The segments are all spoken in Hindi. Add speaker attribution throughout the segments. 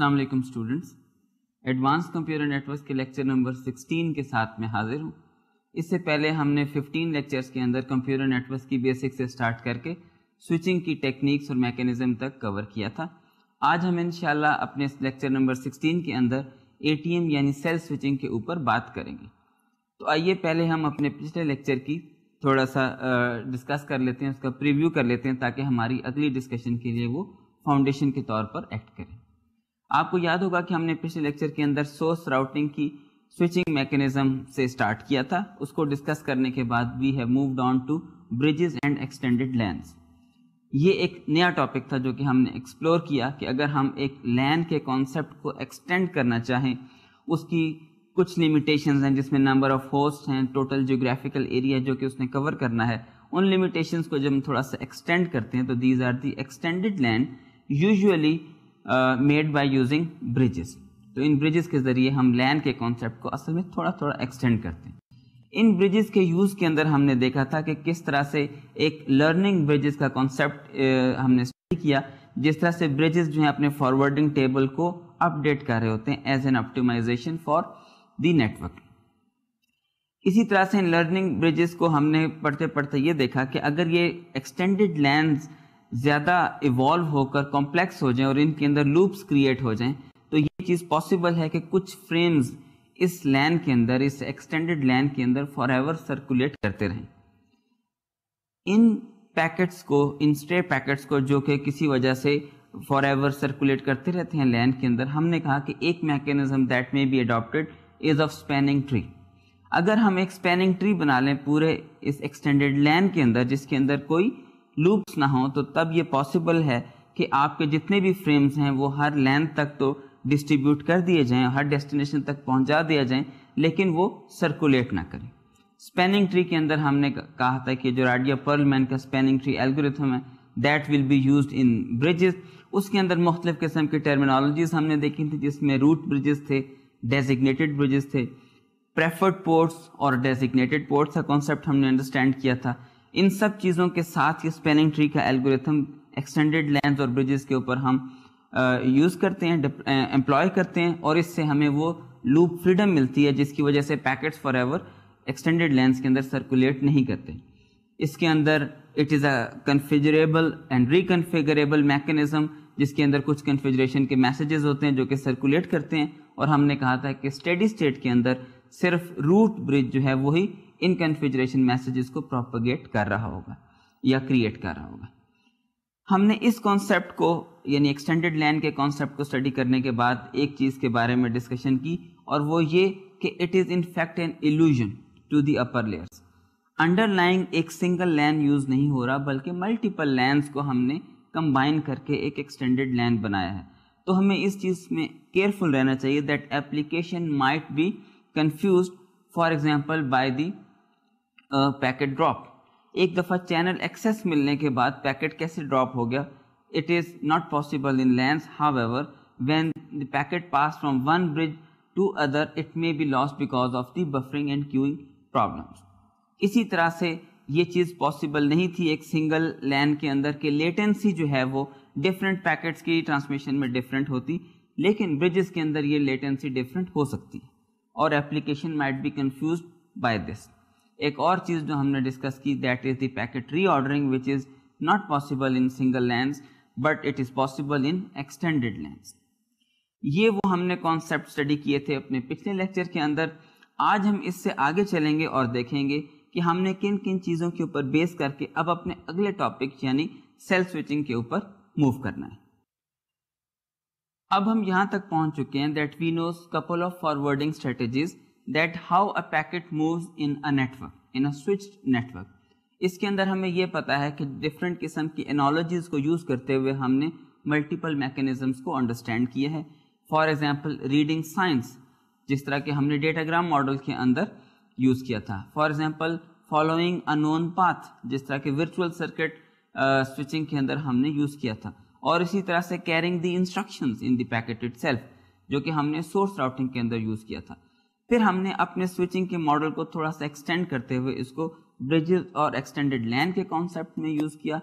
Speaker 1: अस्सलाम वालेकुम स्टूडेंट्स एडवांस कंप्यूटर नेटवर्क के लेक्चर नंबर 16 के साथ में हाजिर हूँ इससे पहले हमने 15 लेक्चर्स के अंदर कंप्यूटर नेटवर्क की बेसिक से स्टार्ट करके स्विचिंग की टेक्निक्स और मैकेनिज्म तक कवर किया था आज हम इनशाला अपने लेक्चर नंबर 16 के अंदर एटीएम यानी सेल स्विचिंग के ऊपर बात करेंगे तो आइए पहले हम अपने पिछले लेक्चर की थोड़ा सा डिस्कस कर लेते हैं उसका प्रीव्यू कर लेते हैं ताकि हमारी अगली डिस्कशन के लिए वो फाउंडेशन के तौर पर एक्ट करें आपको याद होगा कि हमने पिछले लेक्चर के अंदर सोर्स राउटिंग की स्विचिंग मैकेनिज्म से स्टार्ट किया था उसको डिस्कस करने के बाद we have moved on to bridges and extended LANs ये एक नया टॉपिक था जो कि हमने एक्सप्लोर किया कि अगर हम एक लैंड के कॉन्सेप्ट को एक्सटेंड करना चाहें उसकी कुछ लिमिटेशंस हैं जिसमें नंबर ऑफ होस्ट हैं टोटल जोग्राफिकल एरिया जो कि उसने कवर करना है उन लिमिटेशंस को जब हम थोड़ा सा एक्सटेंड करते हैं तो these are the extended LAN usually made by using bridges तो इन ब्रिजेस के ज़रिए हम लैंड के कॉन्सेप्ट को असल में थोड़ा थोड़ा एक्सटेंड करते हैं इन ब्रिजेस के यूज़ के अंदर हमने देखा था कि किस तरह से एक लर्निंग ब्रिजेस का कॉन्सेप्ट uh, हमने स्टडी किया जिस तरह से ब्रिजेस जो हैं अपने फॉरवर्डिंग टेबल को अपडेट कर रहे होते हैं as an optimization for the network इसी तरह से इन लर्निंग ब्रिजेस को हमने पढ़ते पढ़ते ये देखा कि अगर ये एक्सटेंडेड लैंड ज़्यादा इवॉल्व होकर कॉम्प्लेक्स हो जाएं और इनके अंदर लूप्स क्रिएट हो जाएं तो ये चीज़ पॉसिबल है कि कुछ फ्रेम्स इस लैन के अंदर इस एक्सटेंडेड लैन के अंदर फॉर एवर सर्कुलेट करते रहें इन पैकेट्स को इन स्ट्रे पैकेट्स को जो कि किसी वजह से फॉर एवर सर्कुलेट करते रहते हैं लैन के अंदर हमने कहा कि एक mechanism that may be adopted is of spanning tree अगर हम एक स्पेनिंग ट्री बना लें पूरे इस एक्सटेंडेड लैन के अंदर जिसके अंदर कोई लूप्स ना हो तो तब ये पॉसिबल है कि आपके जितने भी फ्रेम्स हैं वो हर लेंथ तक तो डिस्ट्रीब्यूट कर दिए जाएं हर डेस्टिनेशन तक पहुंचा दिया जाएं लेकिन वो सर्कुलेट ना करें स्पेनिंग ट्री के अंदर हमने कहा था कि जो राडिया पर्लमैन का स्पेनिंग ट्री एल्गोरिथम है that will be use in bridges उसके अंदर मुख्तलिफ किस्म के टर्मिनोलॉजीज हमने देखी थी जिसमें रूट ब्रिजेस थे डेजिग्नेटेड ब्रिजेस थे प्रेफर्ड पोर्ट्स और डेजिग्नेटेड पोर्ट्स का कॉन्सेप्ट हमने अंडरस्टैंड किया था इन सब चीज़ों के साथ ये स्पेलिंग ट्री का एल्गोरिथम एक्सटेंडेड लेंस और ब्रिजेस के ऊपर हम यूज़ करते हैं एम्प्लॉय करते हैं और इससे हमें वो लूप फ्रीडम मिलती है जिसकी वजह से packets forever extended LANs के अंदर सर्कुलेट नहीं करते इसके अंदर it is a configurable and reconfigurable mechanism जिसके अंदर कुछ कन्फिजरेशन के मैसेजेस होते हैं जो कि सर्कुलेट करते हैं और हमने कहा था कि स्टेडी स्टेट के अंदर सिर्फ रूट ब्रिज जो है वही इन कन्फिजरेशन मैसेजेस को प्रोपोगेट कर रहा होगा या क्रिएट कर रहा होगा हमने इस कॉन्सेप्ट को यानी एक्सटेंडेड लैन के कॉन्सेप्ट को स्टडी करने के बाद एक चीज़ के बारे में डिस्कशन की और वो ये कि it is in fact an illusion to the upper layers underlying एक सिंगल लैन यूज़ नहीं हो रहा बल्कि मल्टीपल लैंस को हमने कंबाइन करके एक एक्सटेंडेड लैन बनाया है तो हमें इस चीज़ में केयरफुल रहना चाहिए that application might be confuse for example by the packet drop एक दफ़ा चैनल एक्सेस मिलने के बाद पैकेट कैसे ड्रॉप हो गया it is not possible in LAN however when the packet pass from one bridge to other it may be loss because of the buffering and queuing problem इसी तरह से ये चीज़ पॉसिबल नहीं थी एक सिंगल लैन के अंदर के लेटेंसी जो है वो डिफरेंट पैकेट्स की ट्रांसमिशन में डिफरेंट होती लेकिन ब्रिजेस के अंदर ये लेटेंसी डिफरेंट हो सकती है और application might be confuse by this एक और चीज़ जो हमने डिस्कस की that is the packet reordering which is not possible in single LANs but it is possible in extended LANs ये वो हमने कॉन्सेप्ट स्टडी किए थे अपने पिछले लेक्चर के अंदर आज हम इससे आगे चलेंगे और देखेंगे कि हमने किन किन चीज़ों के ऊपर बेस करके अब अपने अगले टॉपिक यानी सेल स्विचिंग के ऊपर मूव करना है अब हम यहाँ तक पहुँच चुके हैं that we knows couple of forwarding strategies that how a packet moves in a network in a switch network इसके अंदर हमें यह पता है कि डिफरेंट किस्म की एनोलॉजीज को यूज़ करते हुए हमने मल्टीपल मैकेजम्स को अंडरस्टैंड किया है फॉर एग्जाम्पल रीडिंग साइंस जिस तरह के हमने डेटाग्राम मॉडल के अंदर यूज़ किया था for example following unknown path जिस तरह के वर्चुअल सर्किट स्विचिंग के अंदर हमने यूज़ किया था और इसी तरह से carrying the instruction in the packet it जो कि हमने सोर्स राउटिंग के अंदर यूज़ किया था फिर हमने अपने स्विचिंग के मॉडल को थोड़ा सा एक्सटेंड करते हुए इसको ब्रिजेस और एक्सटेंडेड लैन के कॉन्सेप्ट में यूज़ किया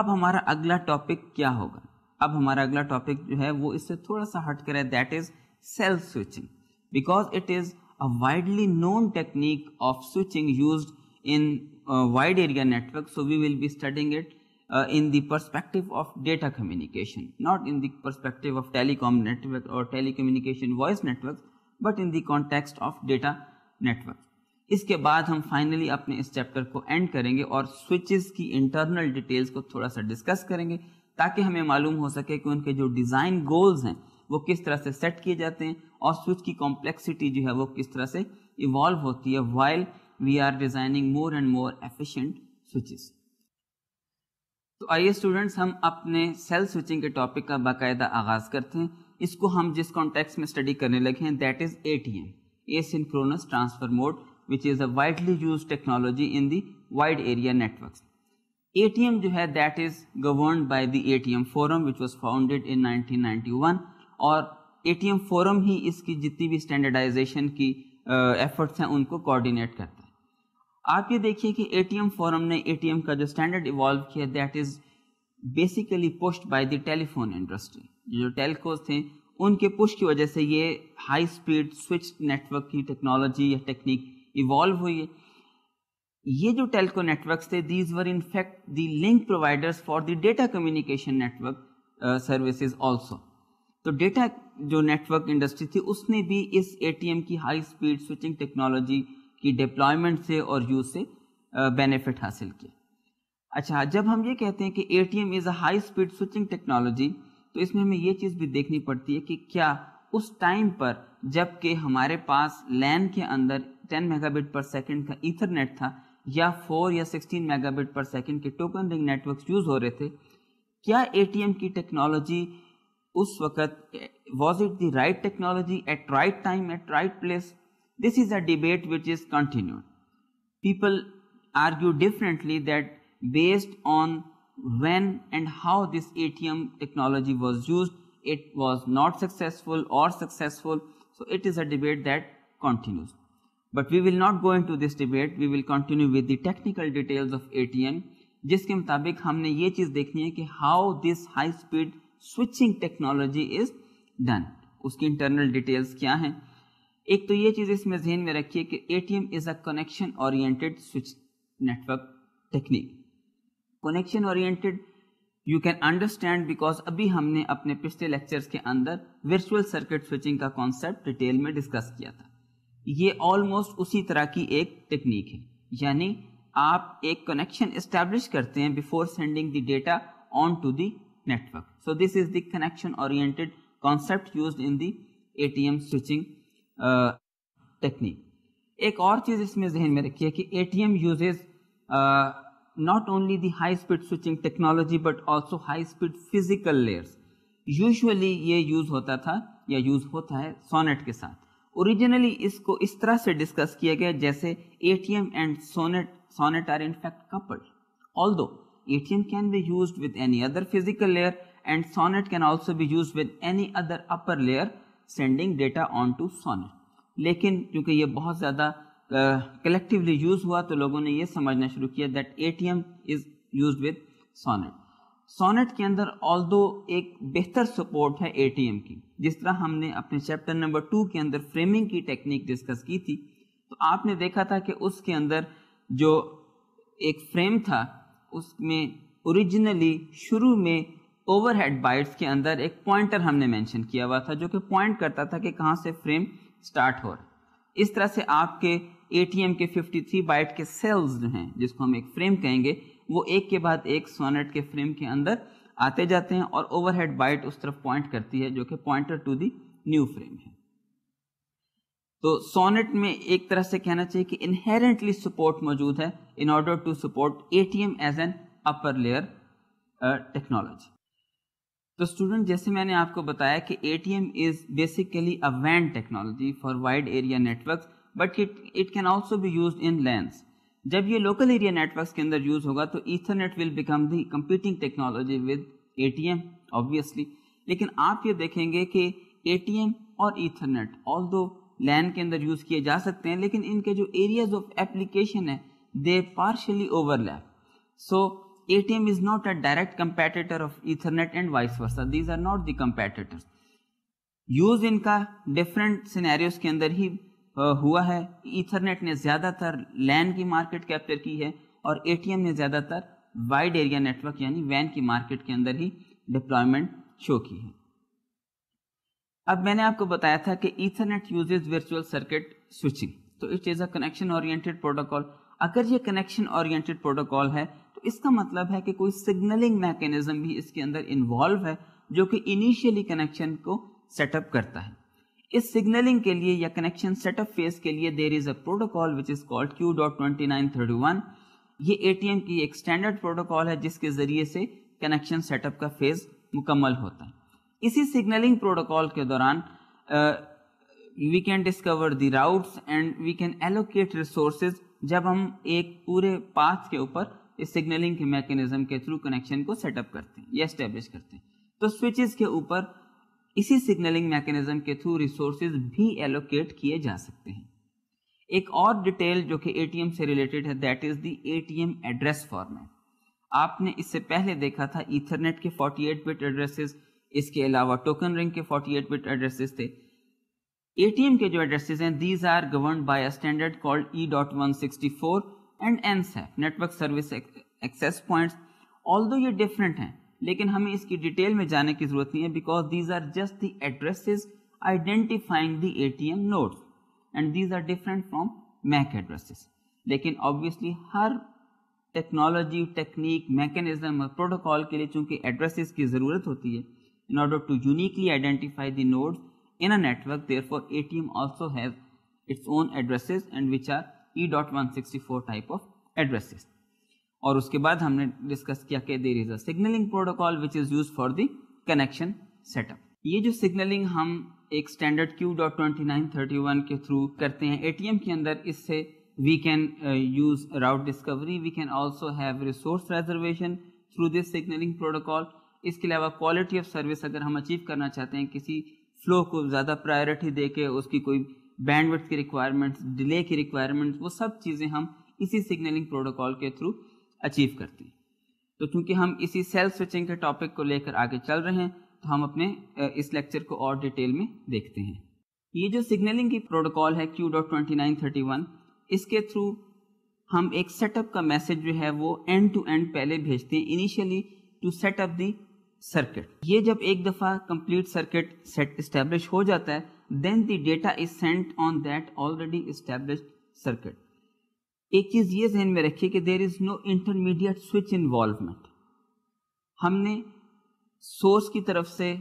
Speaker 1: अब हमारा अगला टॉपिक क्या होगा अब हमारा अगला टॉपिक जो है वो इससे थोड़ा सा हट कर that is self switching because it is a widely known technique of switching use in wide area network so we will be studying it in the perspective of data communication not in the perspective of telecom network और telecommunication voice network but in the context of data network इसके बाद हम फाइनली अपने इस चैप्टर को एंड करेंगे और स्विचेस की इंटरनल डिटेल्स को थोड़ा सा डिस्कस करेंगे ताकि हमें मालूम हो सके कि उनके जो डिज़ाइन गोल्स हैं वो किस तरह से सेट किए जाते हैं और स्विच की कॉम्प्लेक्सिटी जो है वो किस तरह से इवॉल्व होती है while we are designing more and more efficient switches तो आइए स्टूडेंट्स हम अपने सेल स्विचिंग के टॉपिक का बाकायदा आगाज़ करते हैं इसको हम जिस कॉन्टेक्स्ट में स्टडी करने लगे हैं that is A T M asynchronous transfer mode which is a widely use technology in the wide area network A T M जो है that is govern by the A T M forum which was founded in nineteen ninety one और ए टी एम फोरम ही इसकी जितनी भी स्टैंडर्डाइजेशन की एफर्ट्स uh, हैं उनको कोऑर्डिनेट करता है आप ये देखिए कि ए टी एम फोरम ने ए टी एम का जो स्टैंडर्ड इवॉल्व किया that is basically post by the telephone industry जो टेलकोस थे उनके पुश की वजह से ये हाई स्पीड स्विच नेटवर्क की टेक्नोलॉजी या टेक्निक इवॉल्व हुई है ये जो टेलको नेटवर्क्स थे these were in fact the link providers for the data communication network services also तो डेटा जो नेटवर्क इंडस्ट्री थी उसने भी इस ए की हाई स्पीड स्विचिंग टेक्नोलॉजी की डिप्लॉयमेंट से और यूज से बेनिफिट uh, हासिल किया अच्छा जब हम ये कहते हैं कि A T M is a high speed switching technology तो इसमें हमें ये चीज़ भी देखनी पड़ती है कि क्या उस टाइम पर जबकि हमारे पास लैन के अंदर 10 मेगाबिट पर सेकंड का इथरनेट था या 4 या 16 मेगाबिट पर सेकंड के टोकन रिंग नेटवर्क यूज़ हो रहे थे क्या ए की टेक्नोलॉजी उस वक्त was it the right technology at right time at right place this is a debate which is continue people argue differently that based on when and how this ATM technology was used. It was not successful or successful. So, it is a debate that continues. But we will not go into this debate. We will continue with the technical details of ATM. जिसके मुताबिक हमने ये चीज देखनी है कि how this high speed switching technology is done उसकी इंटरनल डिटेल्स क्या हैं एक तो ये चीज इसमें जहन में रखिए कि A T M is a connection oriented switch network technique connection oriented you can understand because अभी हमने अपने पिछले लेक्चर्स के अंदर वर्चुअल सर्किट स्विचिंग का कॉन्सेप्ट डिटेल में डिस्कस किया था ये ऑलमोस्ट उसी तरह की एक टेक्निक है यानी आप एक कनेक्शन इस्टेब्लिश करते हैं before sending the data on to the so this is is the connection oriented concept used in the ATM switching uh, एक और चीज इसमें जहन में रखिए कि T M uses not only the high speed switching technology but also high speed physical layers usually ye use hota tha ya use hota hai sonnet ke sath originally isko is tarah se discuss kiya gaya jaise atm and sonnet sonnet are in fact coupled although ATM can be used with any other physical layer and Sonnet can also be used with any other upper layer sending data onto Sonnet. lekin kyunki ye bahut zyada collectively use हुआ तो लोगों ने ये समझना शुरू किया that A T M is use with SONET SONET के अंदर ऑल दो एक बेहतर सपोर्ट है ए टी एम की जिस तरह हमने अपने चैप्टर नंबर टू के अंदर फ्रेमिंग की टेक्निक डिस्कस की थी तो आपने देखा था कि उसके अंदर जो एक फ्रेम था उसमें ओरिजिनली शुरू में ओवर हेड बाइट्स के अंदर एक पॉइंटर हमने मैंशन किया हुआ था जो कि पॉइंट करता था कि कहाँ से फ्रेम स्टार्ट हो रहा है इस तरह से आपके एटीएम के 53 बाइट के सेल्स जो हैं जिसको हम एक फ्रेम कहेंगे वो एक के बाद एक सोनेट के फ्रेम के अंदर आते जाते हैं और ओवरहेड बाइट उस तरफ पॉइंट करती है जो कि pointer to the new frame है तो सोनेट में एक तरह से कहना चाहिए कि इनहेरेंटली सपोर्ट मौजूद है in order to support ATM as an upper layer technology तो स्टूडेंट जैसे मैंने आपको बताया कि एटीएम इज बेसिकली अ वैन technology for wide area network but it it can also भी यूज इन लैंस जब ये लोकल एरिया नेटवर्क के अंदर यूज होगा तो Ethernet will become the computing technology with a obviously लेकिन आप ये देखेंगे कि ए टी एम और ईथरनेट ऑल दो लैन के अंदर यूज किए जा सकते हैं लेकिन इनके जो एरियाज ऑफ एप्लीकेशन है they partially overlap so M is not a direct competitor of Ethernet and vice versa these are not the competitors. Use इनका डिफरेंट scenarios के अंदर ही हुआ है इथरनेट ने ज़्यादातर लैन की मार्केट कैप्चर की है और ए ने ज़्यादातर वाइड एरिया नेटवर्क यानी वैन की मार्केट के अंदर ही डिप्लॉयमेंट शो की है अब मैंने आपको बताया था कि Ethernet uses virtual circuit switching तो it is a connection oriented protocol अगर ये कनेक्शन ओरिएंटेड प्रोटोकॉल है तो इसका मतलब है कि कोई सिग्नलिंग मैकेनिज्म भी इसके अंदर इन्वॉल्व है जो कि इनिशियली कनेक्शन को सेटअप करता है इस सिग्नलिंग के लिए या कनेक्शन सेटअप फेज के लिए there is a protocol which is called Q dot twenty nine thirty one ये ए टी एम की एक स्टैंडर्ड प्रोटोकॉल है जिसके जरिए से कनेक्शन सेटअप का फेज मुकम्मल होता है इसी सिग्नलिंग प्रोटोकॉल के दौरान we can discover the routes and we can allocate resources जब हम एक पूरे पाथ के ऊपर इस सिग्नलिंग के मैकेनिज्म के थ्रू कनेक्शन को सेटअप करते हैं या स्टेब्लिश करते हैं तो स्विचेस के ऊपर इसी सिग्नलिंग मैकेनिज्म के थ्रू रिसोर्सेज भी एलोकेट किए जा सकते हैं एक और डिटेल जो कि एटीएम से रिलेटेड है that is the ATM address format आपने इससे पहले देखा था इथरनेट के 48 बिट एड्रेसेस इसके अलावा टोकन रिंग के 48 बिट एड्रेसेस थे एटीएम के जो एड्रेसेस हैं these are govern by a standard called E dot one sixty four and NSAP network service access point all ये डिफरेंट हैं लेकिन हमें इसकी डिटेल में जाने की जरूरत नहीं है because these are just the addresses identifying T M node and these are different from MAC addresses लेकिन ऑब्वियसली हर टेक्नोलॉजी टेक्निक मैकेनिज्म और प्रोटोकॉल के लिए चूंकि एड्रेसेस की ज़रूरत होती है in order to uniquely identify the node in a network therefore A T M also has which are E dot one sixty four type of addresses. और उसके बाद हमने डिस्कस किया कि there is a signaling protocol which is use for the connection setup ये जो सिग्नलिंग हम एक standard Q dot twenty nine thirty one के थ्रू करते हैं एटीएम के अंदर इससे we can use route discovery we can also have resource reservation through this signaling protocol इसके अलावा क्वालिटी ऑफ सर्विस अगर हम अचीव करना चाहते हैं किसी फ्लो को ज़्यादा प्रायोरिटी दे के उसकी कोई बैंडविड्थ की रिक्वायरमेंट्स डिले की रिक्वायरमेंट्स वो सब चीज़ें हम इसी सिग्नलिंग प्रोटोकॉल के थ्रू अचीव करते हैं तो चूंकि हम इसी सेल्फ स्विचिंग के टॉपिक को लेकर आगे चल रहे हैं तो हम अपने इस लेक्चर को और डिटेल में देखते हैं ये जो सिग्नलिंग की प्रोटोकॉल है Q dot twenty nine thirty one इसके थ्रू हम एक सेटअप का मैसेज जो है वो एंड टू एंड पहले भेजते हैं initially to setup the circuit ये जब एक दफ़ा कंप्लीट सर्किट सेट इस्टेब्लिश हो जाता है then the data is sent on that already establish circuit एक चीज ये जहन में रखिए कि there is no intermediate switch involvement हमने सोर्स की तरफ से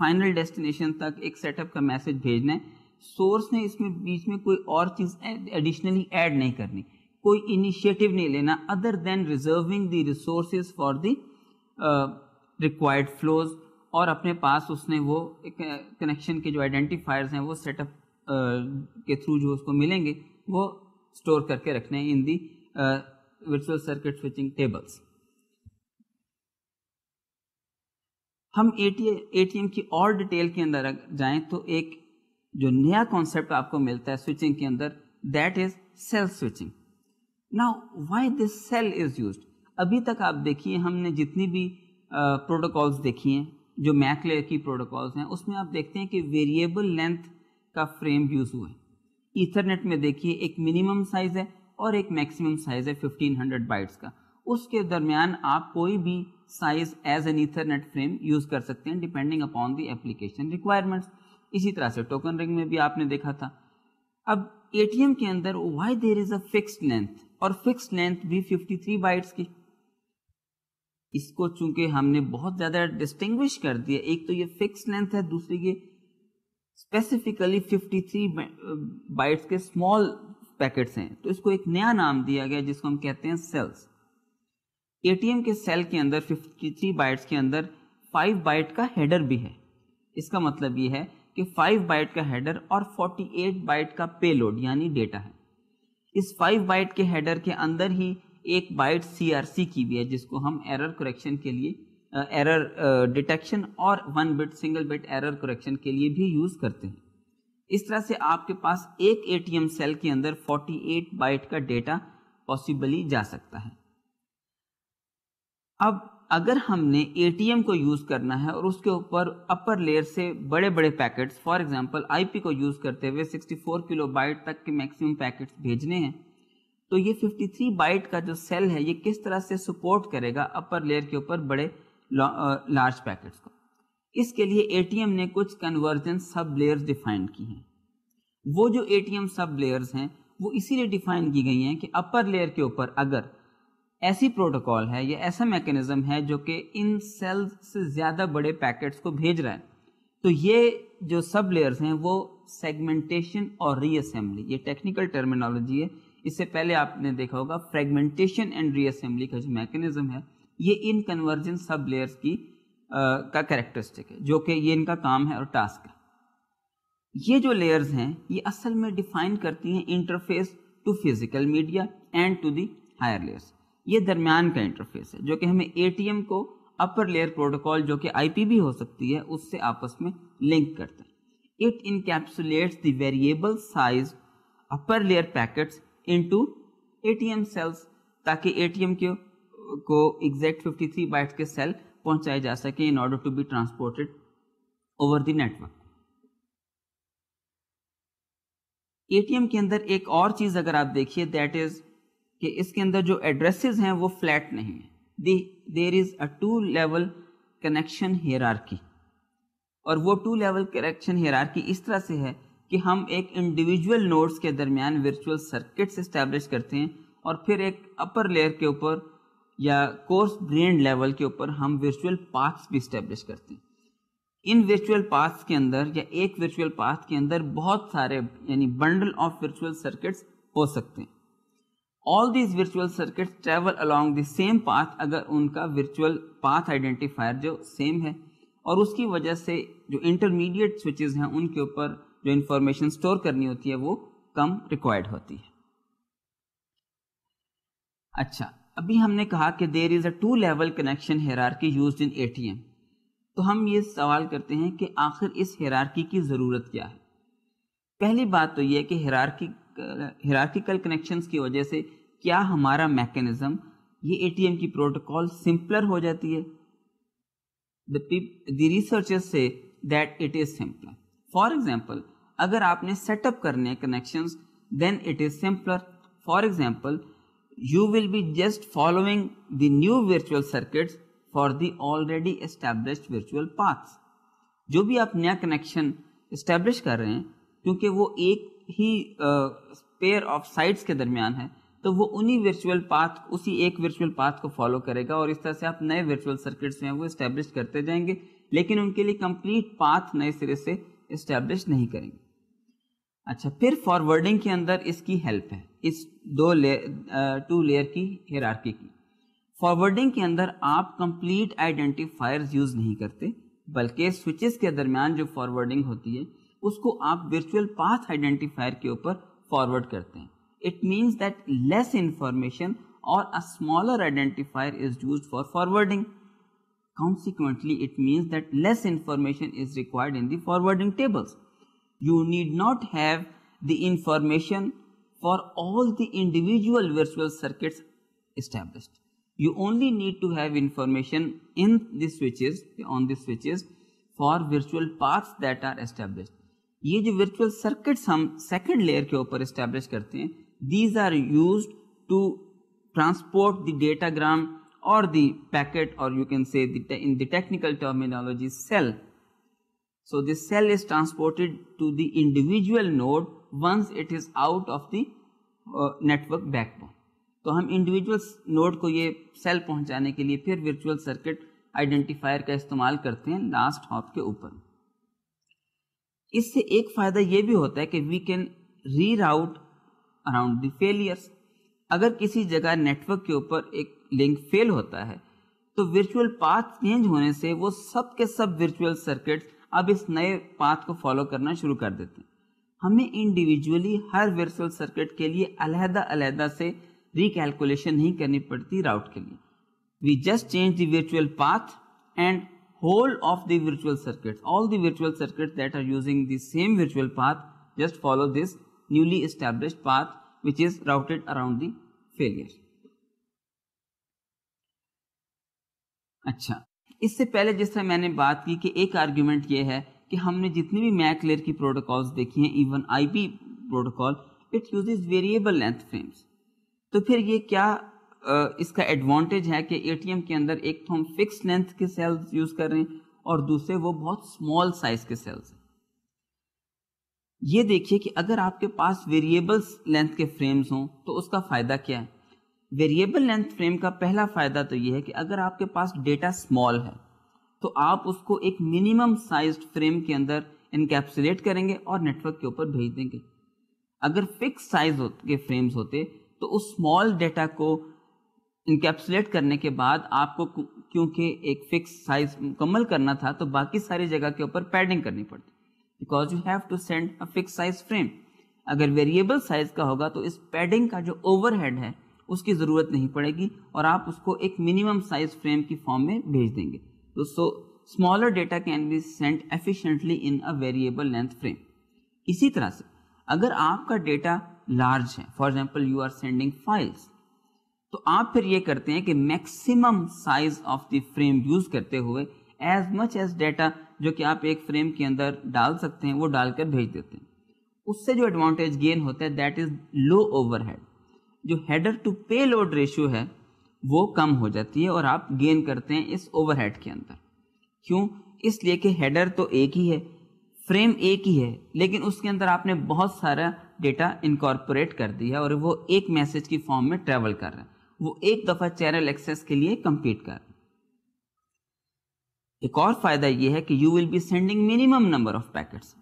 Speaker 1: फाइनल डेस्टिनेशन तक एक सेटअप का मैसेज भेजना है सोर्स ने इसमें बीच में कोई और चीज एडिशनली ऐड नहीं करनी कोई इनिशिएटिव नहीं लेना other than reserving the resources for the required flows और अपने पास उसने वो कनेक्शन uh, के जो आइडेंटिफायर्स हैं वो सेटअप uh, के थ्रू जो उसको मिलेंगे वो स्टोर करके रखने हैं in the virtual circuit switching tables हम एटीएम की और डिटेल के अंदर जाएं तो एक जो नया कॉन्सेप्ट आपको मिलता है स्विचिंग के अंदर that is cell switching now why this cell is used अभी तक आप देखिए हमने जितनी भी प्रोटोकॉल्स देखी हैं जो मैक लेयर की प्रोटोकॉल्स हैं उसमें आप देखते हैं कि वेरिएबल लेंथ का फ्रेम यूज़ हुआ है ईथरनेट में देखिए एक मिनिमम साइज़ है और एक मैक्सिमम साइज़ है 1500 बाइट्स का उसके दरमियान आप कोई भी size as an Ethernet frame use कर सकते हैं depending upon the application requirements इसी तरह से टोकन रिंग में भी आपने देखा था अब एटीएम के अंदर why there is a fixed length और फिक्स्ड लेंथ भी 53 बाइट्स की इसको चूंकि हमने बहुत ज्यादा डिस्टिंग्विश कर दिया एक तो ये फिक्स लेंथ है दूसरी ये स्पेसिफिकली 53 बाइट्स के स्मॉल पैकेट्स हैं तो इसको एक नया नाम दिया गया जिसको हम कहते हैं सेल्स एटीएम के सेल के अंदर 53 बाइट्स के अंदर 5 बाइट का हेडर भी है इसका मतलब ये है कि 5 बाइट का हेडर और 48 बाइट का पेलोड यानी डेटा है इस 5 बाइट के हेडर के अंदर ही एक बाइट सीआरसी की भी है जिसको हम एरर करेक्शन के लिए एरर डिटेक्शन uh, और one bit single bit error correction के लिए भी यूज़ करते हैं इस तरह से आपके पास एक एटीएम सेल के अंदर 48 बाइट का डेटा पॉसिबली जा सकता है अब अगर हमने एटीएम को यूज़ करना है और उसके ऊपर अपर लेयर से बड़े बड़े पैकेट्स फॉर एग्जांपल आईपी को यूज़ करते हुए 64 किलो बाइट तक के मैक्सिमम पैकेट्स भेजने हैं तो ये 53 बाइट का जो सेल है ये किस तरह से सपोर्ट करेगा अपर लेयर के ऊपर बड़े लार्ज पैकेट्स को इसके लिए ए ने कुछ कन्वर्जन सब लेयर्स डिफाइन की हैं वो जो ए सब लेयर्स हैं वो इसीलिए डिफाइन की गई हैं कि अपर लेयर के ऊपर अगर ऐसी प्रोटोकॉल है या ऐसा मैकेनिज्म है जो कि इन सेल्स से ज़्यादा बड़े पैकेट्स को भेज रहा है तो ये जो सब लेयर्स हैं वो सेगमेंटेशन और रीअसेंबली ये टेक्निकल टर्मिनोलॉजी है इससे पहले आपने देखा होगा फ्रेगमेंटेशन एंड रीअसेंबली का जो मैकेनिज्म है ये इन कन्वर्जन सब लेयर्स की आ, का करेक्टरिस्टिक है जो कि ये इनका काम है और टास्क है ये जो लेयर्स हैं ये असल में डिफाइन करती हैं interface to physical media and to the higher layers ये दरमियान का इंटरफेस है जो कि हमें ए को अपर लेयर प्रोटोकॉल जो कि आई भी हो सकती है उससे आपस में लिंक करते हैं it encapsulates the variable size upper layer packets T M cells ताकि एम के को एग्जैक्ट 53 थ्री बाइट्स के सेल पहुंचाए जा सके in order to be transported over the network ATM के अंदर एक और चीज अगर आप देखिए दैट इज कि इसके अंदर जो एड्रेसेस हैं वो फ्लैट नहीं है there is a two level connection hierarchy और वो टू लेवल कनेक्शन हेरारकी इस तरह से है कि हम एक इंडिविजुअल नोड्स के दरमियान वर्चुअल सर्किट्स इस्टेब्लिश करते हैं और फिर एक अपर लेयर के ऊपर या कोर्स ग्रेन लेवल के ऊपर हम वर्चुअल पाथ्स भी इस्टेब्लिश करते हैं इन वर्चुअल पाथ्स के अंदर या एक वर्चुअल पाथ के अंदर बहुत सारे यानी बंडल ऑफ वर्चुअल सर्किट्स हो सकते हैं all these virtual circuits travel along the same path अगर उनका वर्चुअल पाथ आइडेंटिफायर जो सेम है और उसकी वजह से जो इंटरमीडिएट स्विचेस हैं उनके ऊपर जो इंफॉर्मेशन स्टोर करनी होती है वो कम रिक्वायर्ड होती है अच्छा अभी हमने कहा कि there is a two level connection hierarchy use in A तो हम ये सवाल करते हैं कि आखिर इस हेरारकी की ज़रूरत क्या है पहली बात तो यह कि हेरारकी हेरारकिकल कनेक्शंस की वजह से क्या हमारा मैकेनिज़्म ये ए की प्रोटोकॉल सिंपलर हो जाती है दी रिसर्चेस से that it is simpler for example अगर आपने सेटअप करने connections then it is simpler for example you will be just following the new virtual circuits for the already established virtual paths. जो भी आप नया कनेक्शन इस्टेब्लिश कर रहे हैं क्योंकि वो एक ही पेयर ऑफ साइट्स के दरमियान है तो वो उन्हीं वर्चुअल पाथ उसी एक वर्चुअल पाथ को फॉलो करेगा और इस तरह से आप नए वर्चुअल सर्किट्स हैं वो इस्टेब्लिश करते जाएंगे लेकिन उनके लिए कंप्लीट पाथ नए सिरे से इस्टेब्लिश नहीं करेंगे अच्छा फिर फॉरवर्डिंग के अंदर इसकी हेल्प है इस दो ले टू लेयर की हेरार्की की फॉरवर्डिंग के अंदर आप कंप्लीट आइडेंटिफायर्स यूज़ नहीं करते बल्कि स्विचेस के दरमियान जो फॉरवर्डिंग होती है उसको आप वर्चुअल पाथ आइडेंटिफायर के ऊपर फॉरवर्ड करते हैं it means that less information और a smaller identifier is use for forwarding consequently it means that less information is required in the forwarding tables You need not have the information for all the individual virtual circuits established. You only need to have information in the switches, on the switches for virtual paths that are established. ये जो virtual circuits हम second layer के ऊपर establish करते हैं these are used to transport the datagram or the packet or you can say the, in the technical terminology cell So the cell is transported to the individual node once it is out of the network uh, backbone तो हम इंडिविजुअल नोड को ये सेल पहुंचाने के लिए फिर वर्चुअल सर्किट आइडेंटिफायर का इस्तेमाल करते हैं लास्ट हॉप के ऊपर इससे एक फ़ायदा ये भी होता है कि वी कैन री राउट अराउंड द फेलियर्स अगर किसी जगह नेटवर्क के ऊपर एक लिंक फेल होता है तो वर्चुअल पाथ चेंज होने से वो सब के सब वर्चुअल सर्किट्स अब इस नए पाथ को फॉलो करना शुरू कर देते हैं हमें इंडिविजुअली हर वर्चुअल सर्किट के लिए अलहदा अलहदा से रिकैलकुलेशन नहीं करनी पड़ती राउट के लिए we just change the virtual path and whole of the virtual circuit all the virtual circuit that are using the same virtual path just follow this newly establish path which is routed around the failure अच्छा इससे पहले जिस तरह मैंने बात की कि एक आर्ग्यूमेंट ये है कि हमने जितनी भी मैक लेयर की प्रोटोकॉल्स देखी हैं even IP protocol it uses variable length frames तो फिर ये क्या इसका एडवांटेज है कि एटीएम के अंदर एक तो हम फिक्स लेंथ के सेल्स यूज कर रहे हैं और दूसरे वो बहुत स्मॉल साइज के सेल्स हैं ये देखिए कि अगर आपके पास वेरिएबल्स लेंथ के फ्रेम्स हों तो उसका फायदा क्या है वेरिएबल लेंथ फ्रेम का पहला फायदा तो यह है कि अगर आपके पास डेटा स्मॉल है तो आप उसको एक मिनिमम साइज फ्रेम के अंदर इनकेप्सुलेट करेंगे और नेटवर्क के ऊपर भेज देंगे अगर फिक्स साइज के फ्रेम्स होते तो उस स्मॉल डेटा को इनकेप्सुलेट करने के बाद आपको क्योंकि एक फिक्स साइज मुकम्मल करना था तो बाकी सारी जगह के ऊपर पैडिंग करनी पड़ती because you have to send a fix size frame अगर वेरिएबल साइज का होगा तो इस पैडिंग का जो ओवरहेड है उसकी ज़रूरत नहीं पड़ेगी और आप उसको एक मिनिमम साइज फ्रेम की फॉर्म में भेज देंगे तो so smaller data can be sent efficiently in a variable length frame इसी तरह से अगर आपका डेटा लार्ज है for example you are sending files तो आप फिर ये करते हैं कि maximum size of the frame use करते हुए एज मच एज डेटा जो कि आप एक फ्रेम के अंदर डाल सकते हैं वो डालकर भेज देते हैं उससे जो एडवांटेज गेन होता है दैट इज लो ओवरहेड जो header to payload ratio है वो कम हो जाती है और आप गेन करते हैं इस ओवरहेड के अंदर क्यों इसलिए कि हेडर तो एक ही है फ्रेम एक ही है लेकिन उसके अंदर आपने बहुत सारा डेटा इनकॉर्पोरेट कर दिया है और वो एक मैसेज की फॉर्म में ट्रेवल कर रहा है वो एक दफ़ा चैनल एक्सेस के लिए कंप्लीट कर रहा है एक और फ़ायदा ये है कि you will be sending minimum number of packets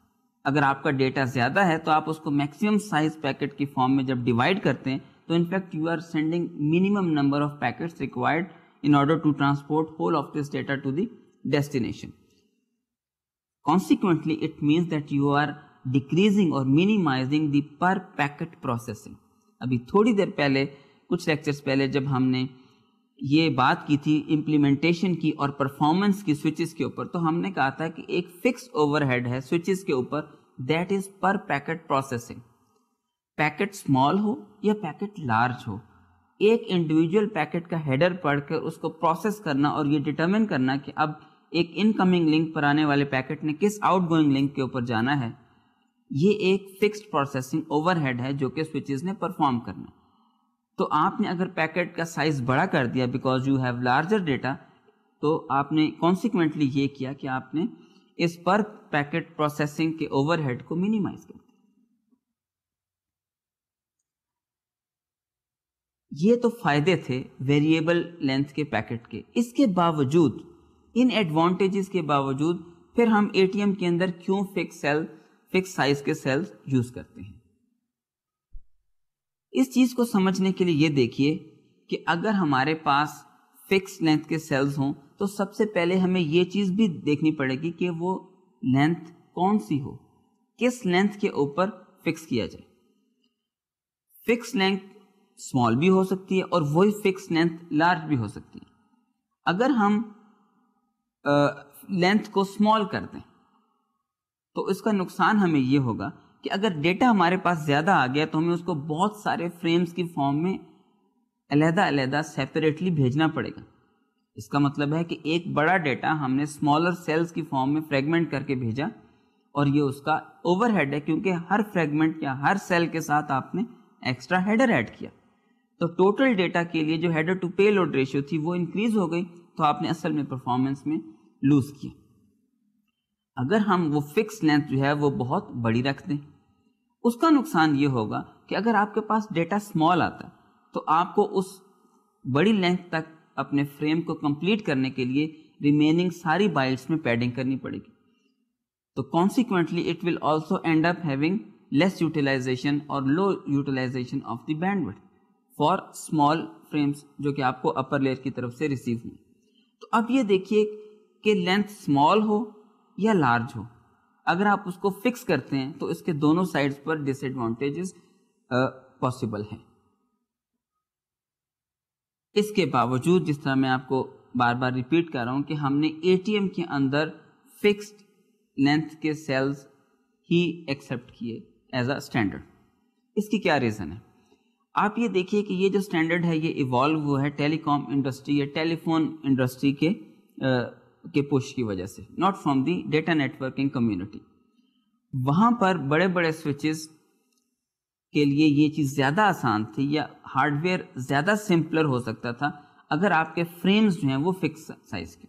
Speaker 1: अगर आपका डेटा ज़्यादा है तो आप उसको मैक्सिमम साइज पैकेट की फॉर्म में जब डिवाइड करते हैं तो in fact you are sending minimum number of packets required in order to transport whole of this data to the destination consequently it means that you are decreasing और minimizing the per packet processing अभी थोड़ी देर पहले कुछ लेक्चर्स पहले जब हमने ये बात की थी इम्प्लीमेंटेशन की और परफॉर्मेंस की स्विचेस के ऊपर तो हमने कहा था कि एक फिक्स ओवरहेड है स्विचेस के ऊपर that is per packet processing packet small हो या पैकेट लार्ज हो एक इंडिविजुअल पैकेट का हेडर पढ़कर उसको प्रोसेस करना और ये डिटर्मिन करना कि अब एक इनकमिंग लिंक पर आने वाले पैकेट ने किस आउटगोइंग लिंक के ऊपर जाना है ये एक फिक्स्ड प्रोसेसिंग ओवरहेड है जो कि स्विचेस ने परफॉर्म करना तो आपने अगर पैकेट का साइज बड़ा कर दिया because you have larger data तो आपने कॉन्सिक्वेंटली ये किया कि आपने इस पर पैकेट प्रोसेसिंग के ओवरहेड को मिनिमाइज किया ये तो फायदे थे वेरिएबल लेंथ के पैकेट के इसके बावजूद इन एडवांटेजेस के बावजूद फिर हम एटीएम के अंदर क्यों फिक्स सेल फिक्स साइज के सेल्स यूज करते हैं इस चीज को समझने के लिए ये देखिए कि अगर हमारे पास फिक्स लेंथ के सेल्स हों तो सबसे पहले हमें ये चीज भी देखनी पड़ेगी कि वो लेंथ कौन सी हो किस लेंथ के ऊपर फिक्स किया जाए फिक्स लेंथ स्मॉल भी हो सकती है और वही फिक्स लेंथ लार्ज भी हो सकती है अगर हम लेंथ को स्मॉल कर दें तो इसका नुकसान हमें ये होगा कि अगर डेटा हमारे पास ज़्यादा आ गया तो हमें उसको बहुत सारे फ्रेम्स की फॉर्म में अलहदा अलहदा सेपरेटली भेजना पड़ेगा इसका मतलब है कि एक बड़ा डेटा हमने स्मॉलर सेल्स की फॉर्म में फ्रेगमेंट करके भेजा और ये उसका ओवरहेड है क्योंकि हर फ्रेगमेंट या हर सेल के साथ आपने एक्स्ट्रा हेडर ऐड किया तो टोटल डेटा के लिए जो header to payload ratio थी वो इंक्रीज हो गई तो आपने असल में परफॉर्मेंस में लूज किया अगर हम वो फिक्स लेंथ जो है वो बहुत बड़ी रख दें उसका नुकसान ये होगा कि अगर आपके पास डेटा स्मॉल आता तो आपको उस बड़ी लेंथ तक अपने फ्रेम को कंप्लीट करने के लिए रिमेनिंग सारी बाइट्स में पैडिंग करनी पड़ेगी तो consequently it will also end up having less utilization और low utilization of the bandwidth for small frames जो कि आपको अपर लेयर की तरफ से रिसीव हुई तो अब ये देखिए कि लेंथ स्मॉल हो या लार्ज हो अगर आप उसको फिक्स करते हैं तो इसके दोनों साइड्स पर डिसएडवांटेजेस पॉसिबल हैं इसके बावजूद जिस तरह मैं आपको बार बार रिपीट कर रहा हूँ कि हमने ए के अंदर फिक्स्ड लेंथ के सेल्स ही एक्सेप्ट किए एज अ स्टैंडर्ड इसकी क्या रीज़न है आप ये देखिए कि ये जो स्टैंडर्ड है ये इवॉल्व हुआ है टेलीकॉम इंडस्ट्री या टेलीफोन इंडस्ट्री के आ, के पुश की वजह से not from the data networking community वहाँ पर बड़े बड़े स्विचेस के लिए ये चीज़ ज़्यादा आसान थी या हार्डवेयर ज़्यादा सिंपलर हो सकता था अगर आपके फ्रेम्स जो हैं वो फिक्स साइज के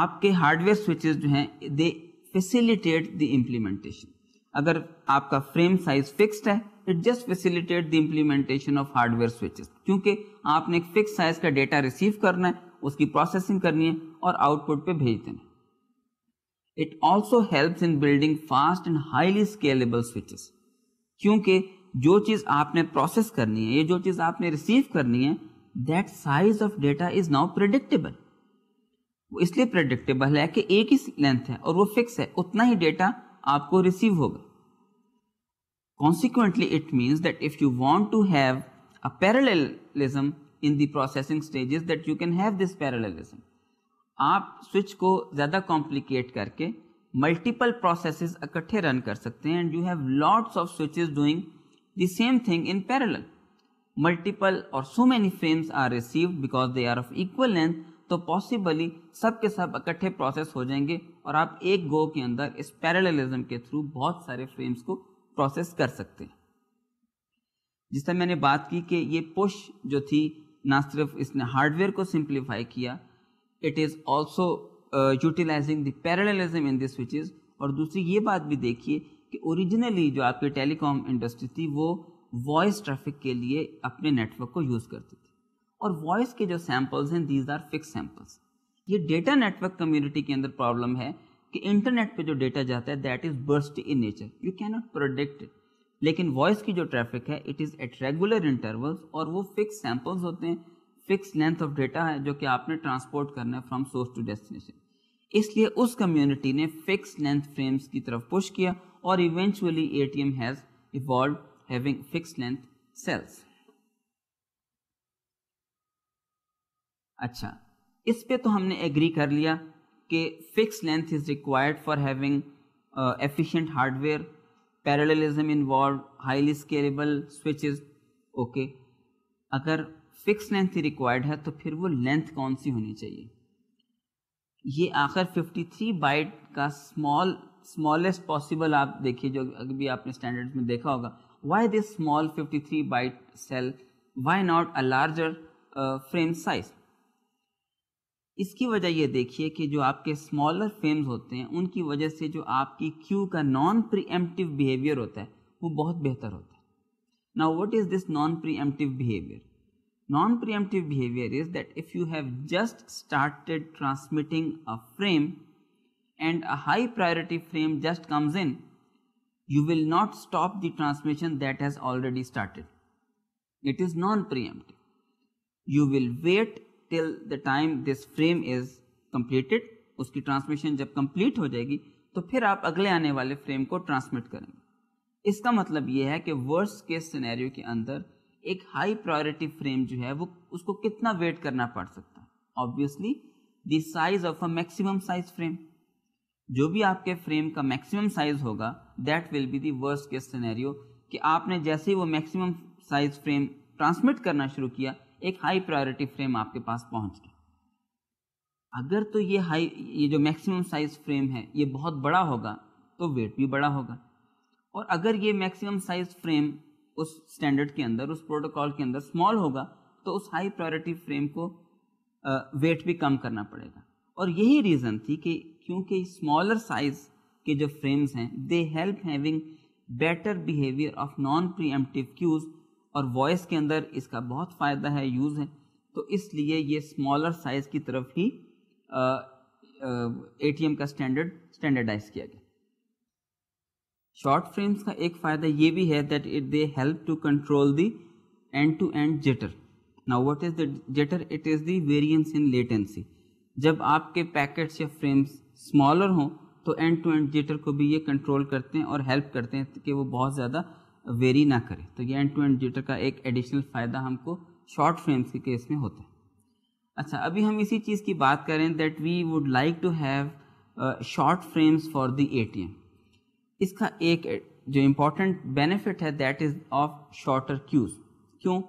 Speaker 1: आपके हार्डवेयर स्विचेस जो हैं दे फेसिलिटेट द इम्प्लीमेंटेशन अगर आपका फ्रेम साइज फिक्स्ड है it just facilitate the implementation of hardware switches क्योंकि आपने एक फिक्स साइज का डेटा रिसीव करना है उसकी प्रोसेसिंग करनी है और आउटपुट पे भेज देना it also help in building fast and highly scalable switches क्योंकि जो चीज आपने प्रोसेस करनी है ये जो चीज आपने रिसीव करनी है that size of data is now predictable वो इसलिए प्रेडिक्टेबल है कि एक ही लेंथ है और वो फिक्स है उतना ही डेटा आपको रिसीव होगा Consequently, it means that if you want to have a parallelism in the processing stages that you can have this parallelism. aap switch ko zyada complicate karke multiple processes ikatthe run kar sakte hain and you have lots of switches doing the same thing in parallel multiple और so many frames are received because they are of equal length तो पॉसिबली सब के सब इकट्ठे प्रोसेस हो जाएंगे और आप एक गो के अंदर इस पैरेललिज्म के थ्रू बहुत सारे फ्रेम्स को प्रोसेस कर सकते हैं जिस तरह मैंने बात की कि ये पुश जो थी ना सिर्फ इसने हार्डवेयर को सिंप्लीफाई किया it is also utilizing the parallelism in this switches और दूसरी ये बात भी देखिए कि ओरिजिनली जो आपकी टेलीकॉम इंडस्ट्री थी वो वॉइस ट्रैफिक के लिए अपने नेटवर्क को यूज़ करती थी और वॉइस के जो सैम्पल्स हैं दीज आर फिक्स सैम्पल्स ये डेटा नेटवर्क कम्युनिटी के अंदर प्रॉब्लम है कि इंटरनेट पे जो डेटा जाता है that is burst in nature you cannot predict लेकिन वॉइस की जो ट्रैफिक है it is at regular intervals और वो फिक्स सैम्पल्स होते हैं फिक्स लेंथ ऑफ डेटा है जो कि आपने ट्रांसपोर्ट करना है फ्रॉम सोर्स टू डेस्टिनेशन इसलिए उस कम्युनिटी ने फिक्स लेंथ फ्रेम्स की तरफ पुश किया और eventually A T M has evolve having fix length cells अच्छा इस पे तो हमने एग्री कर लिया कि fix length is required for having efficient hardware parallelism involve highly scalable switches okay अगर फिक्स लेंथ ही रिक्वायर्ड है तो फिर वो लेंथ कौन सी होनी चाहिए ये आखिर 53 बाइट का स्मॉल स्मॉलेस्ट पॉसिबल आप देखिए जो अभी आपने स्टैंडर्ड में देखा होगा why this small 53 byte cell why not a larger frame size इसकी वजह ये देखिए कि जो आपके स्मॉलर फेम्स होते हैं उनकी वजह से जो आपकी क्यू का नॉन प्री बिहेवियर होता है वो बहुत बेहतर होता है now what is this non pre behavior non pre behavior is that if you have just started transmitting a frame and a high priority frame just comes in you will not stop the transmission that has already started it is non pre You will wait till the time this frame is completed उसकी ट्रांसमिशन जब कंप्लीट हो जाएगी तो फिर आप अगले आने वाले फ्रेम को ट्रांसमिट करेंगे इसका मतलब यह है कि वर्स केस सिनेरियो के अंदर एक हाई प्रायोरिटी फ्रेम जो है वो उसको कितना वेट करना पड़ सकता है obviously the size of a maximum size frame जो भी आपके फ्रेम का मैक्सिमम साइज होगा that will be the worst case scenario कि आपने जैसे ही वो मैक्सिमम साइज फ्रेम ट्रांसमिट करना शुरू किया एक हाई प्रायोरिटी फ्रेम आपके पास पहुंच गया अगर तो ये हाई ये जो मैक्सिमम साइज फ्रेम है ये बहुत बड़ा होगा तो वेट भी बड़ा होगा और अगर ये मैक्सिमम साइज फ्रेम उस स्टैंडर्ड के अंदर उस प्रोटोकॉल के अंदर स्मॉल होगा तो उस हाई प्रायोरिटी फ्रेम को वेट भी कम करना पड़ेगा और यही रीज़न थी कि क्योंकि स्मॉलर साइज के जो फ्रेम्स हैं they help having better behavior of non preemptive queues और वॉइस के अंदर इसका बहुत फ़ायदा है यूज़ है तो इसलिए ये स्मॉलर साइज़ की तरफ ही ए टी का स्टैंडर्ड स्टैंडर्डाइज किया गया शॉर्ट फ्रेम्स का एक फ़ायदा ये भी है that it they help to control the end to end jitter now what is the jitter it is the variance in latency जब आपके पैकेट्स या फ्रेम्स स्मॉलर हों तो एंड टू एंड जिटर को भी ये कंट्रोल करते हैं और हेल्प करते हैं कि वो बहुत ज़्यादा वेरी ना करे तो ये एंड टू एंड जिटर का एक एडिशनल फ़ायदा हमको शॉर्ट फ्रेम्स के केस में होता है अच्छा अभी हम इसी चीज़ की बात करें that we would like to have short frames for the ATM इसका एक जो इम्पोर्टेंट बेनिफिट है that is of shorter queues क्यों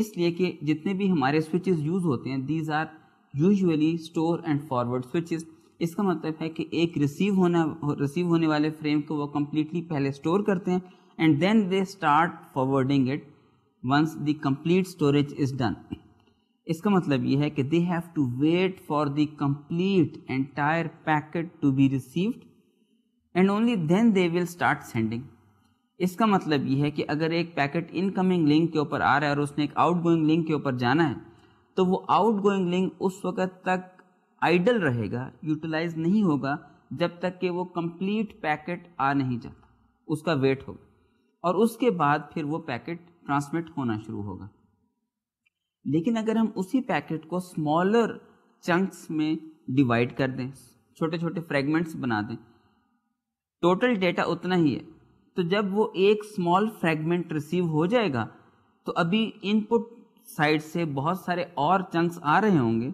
Speaker 1: इसलिए कि जितने भी हमारे स्विचेस यूज़ होते हैं these are usually store and forward switches इसका मतलब है कि एक रिसीव होना रिसीव होने वाले फ्रेम को वो कम्प्लीटली पहले स्टोर करते हैं and then they start forwarding it once the complete storage is done. इसका मतलब ये है कि they have to wait for the complete entire packet to be received and only then they will start sending इसका मतलब ये है कि अगर एक पैकेट इनकमिंग लिंक के ऊपर आ रहा है और उसने एक आउट गोइंग लिंक के ऊपर जाना है तो वो आउट गोइंग लिंक उस वक्त तक आइडल रहेगा यूटिलाइज नहीं होगा जब तक कि वो कम्प्लीट पैकेट आ नहीं जाता उसका वेट होगा और उसके बाद फिर वो पैकेट ट्रांसमिट होना शुरू होगा लेकिन अगर हम उसी पैकेट को स्मॉलर चंक्स में डिवाइड कर दें छोटे छोटे फ्रेगमेंट्स बना दें टोटल डेटा उतना ही है तो जब वो एक स्मॉल फ्रेगमेंट रिसीव हो जाएगा तो अभी इनपुट साइड से बहुत सारे और चंक्स आ रहे होंगे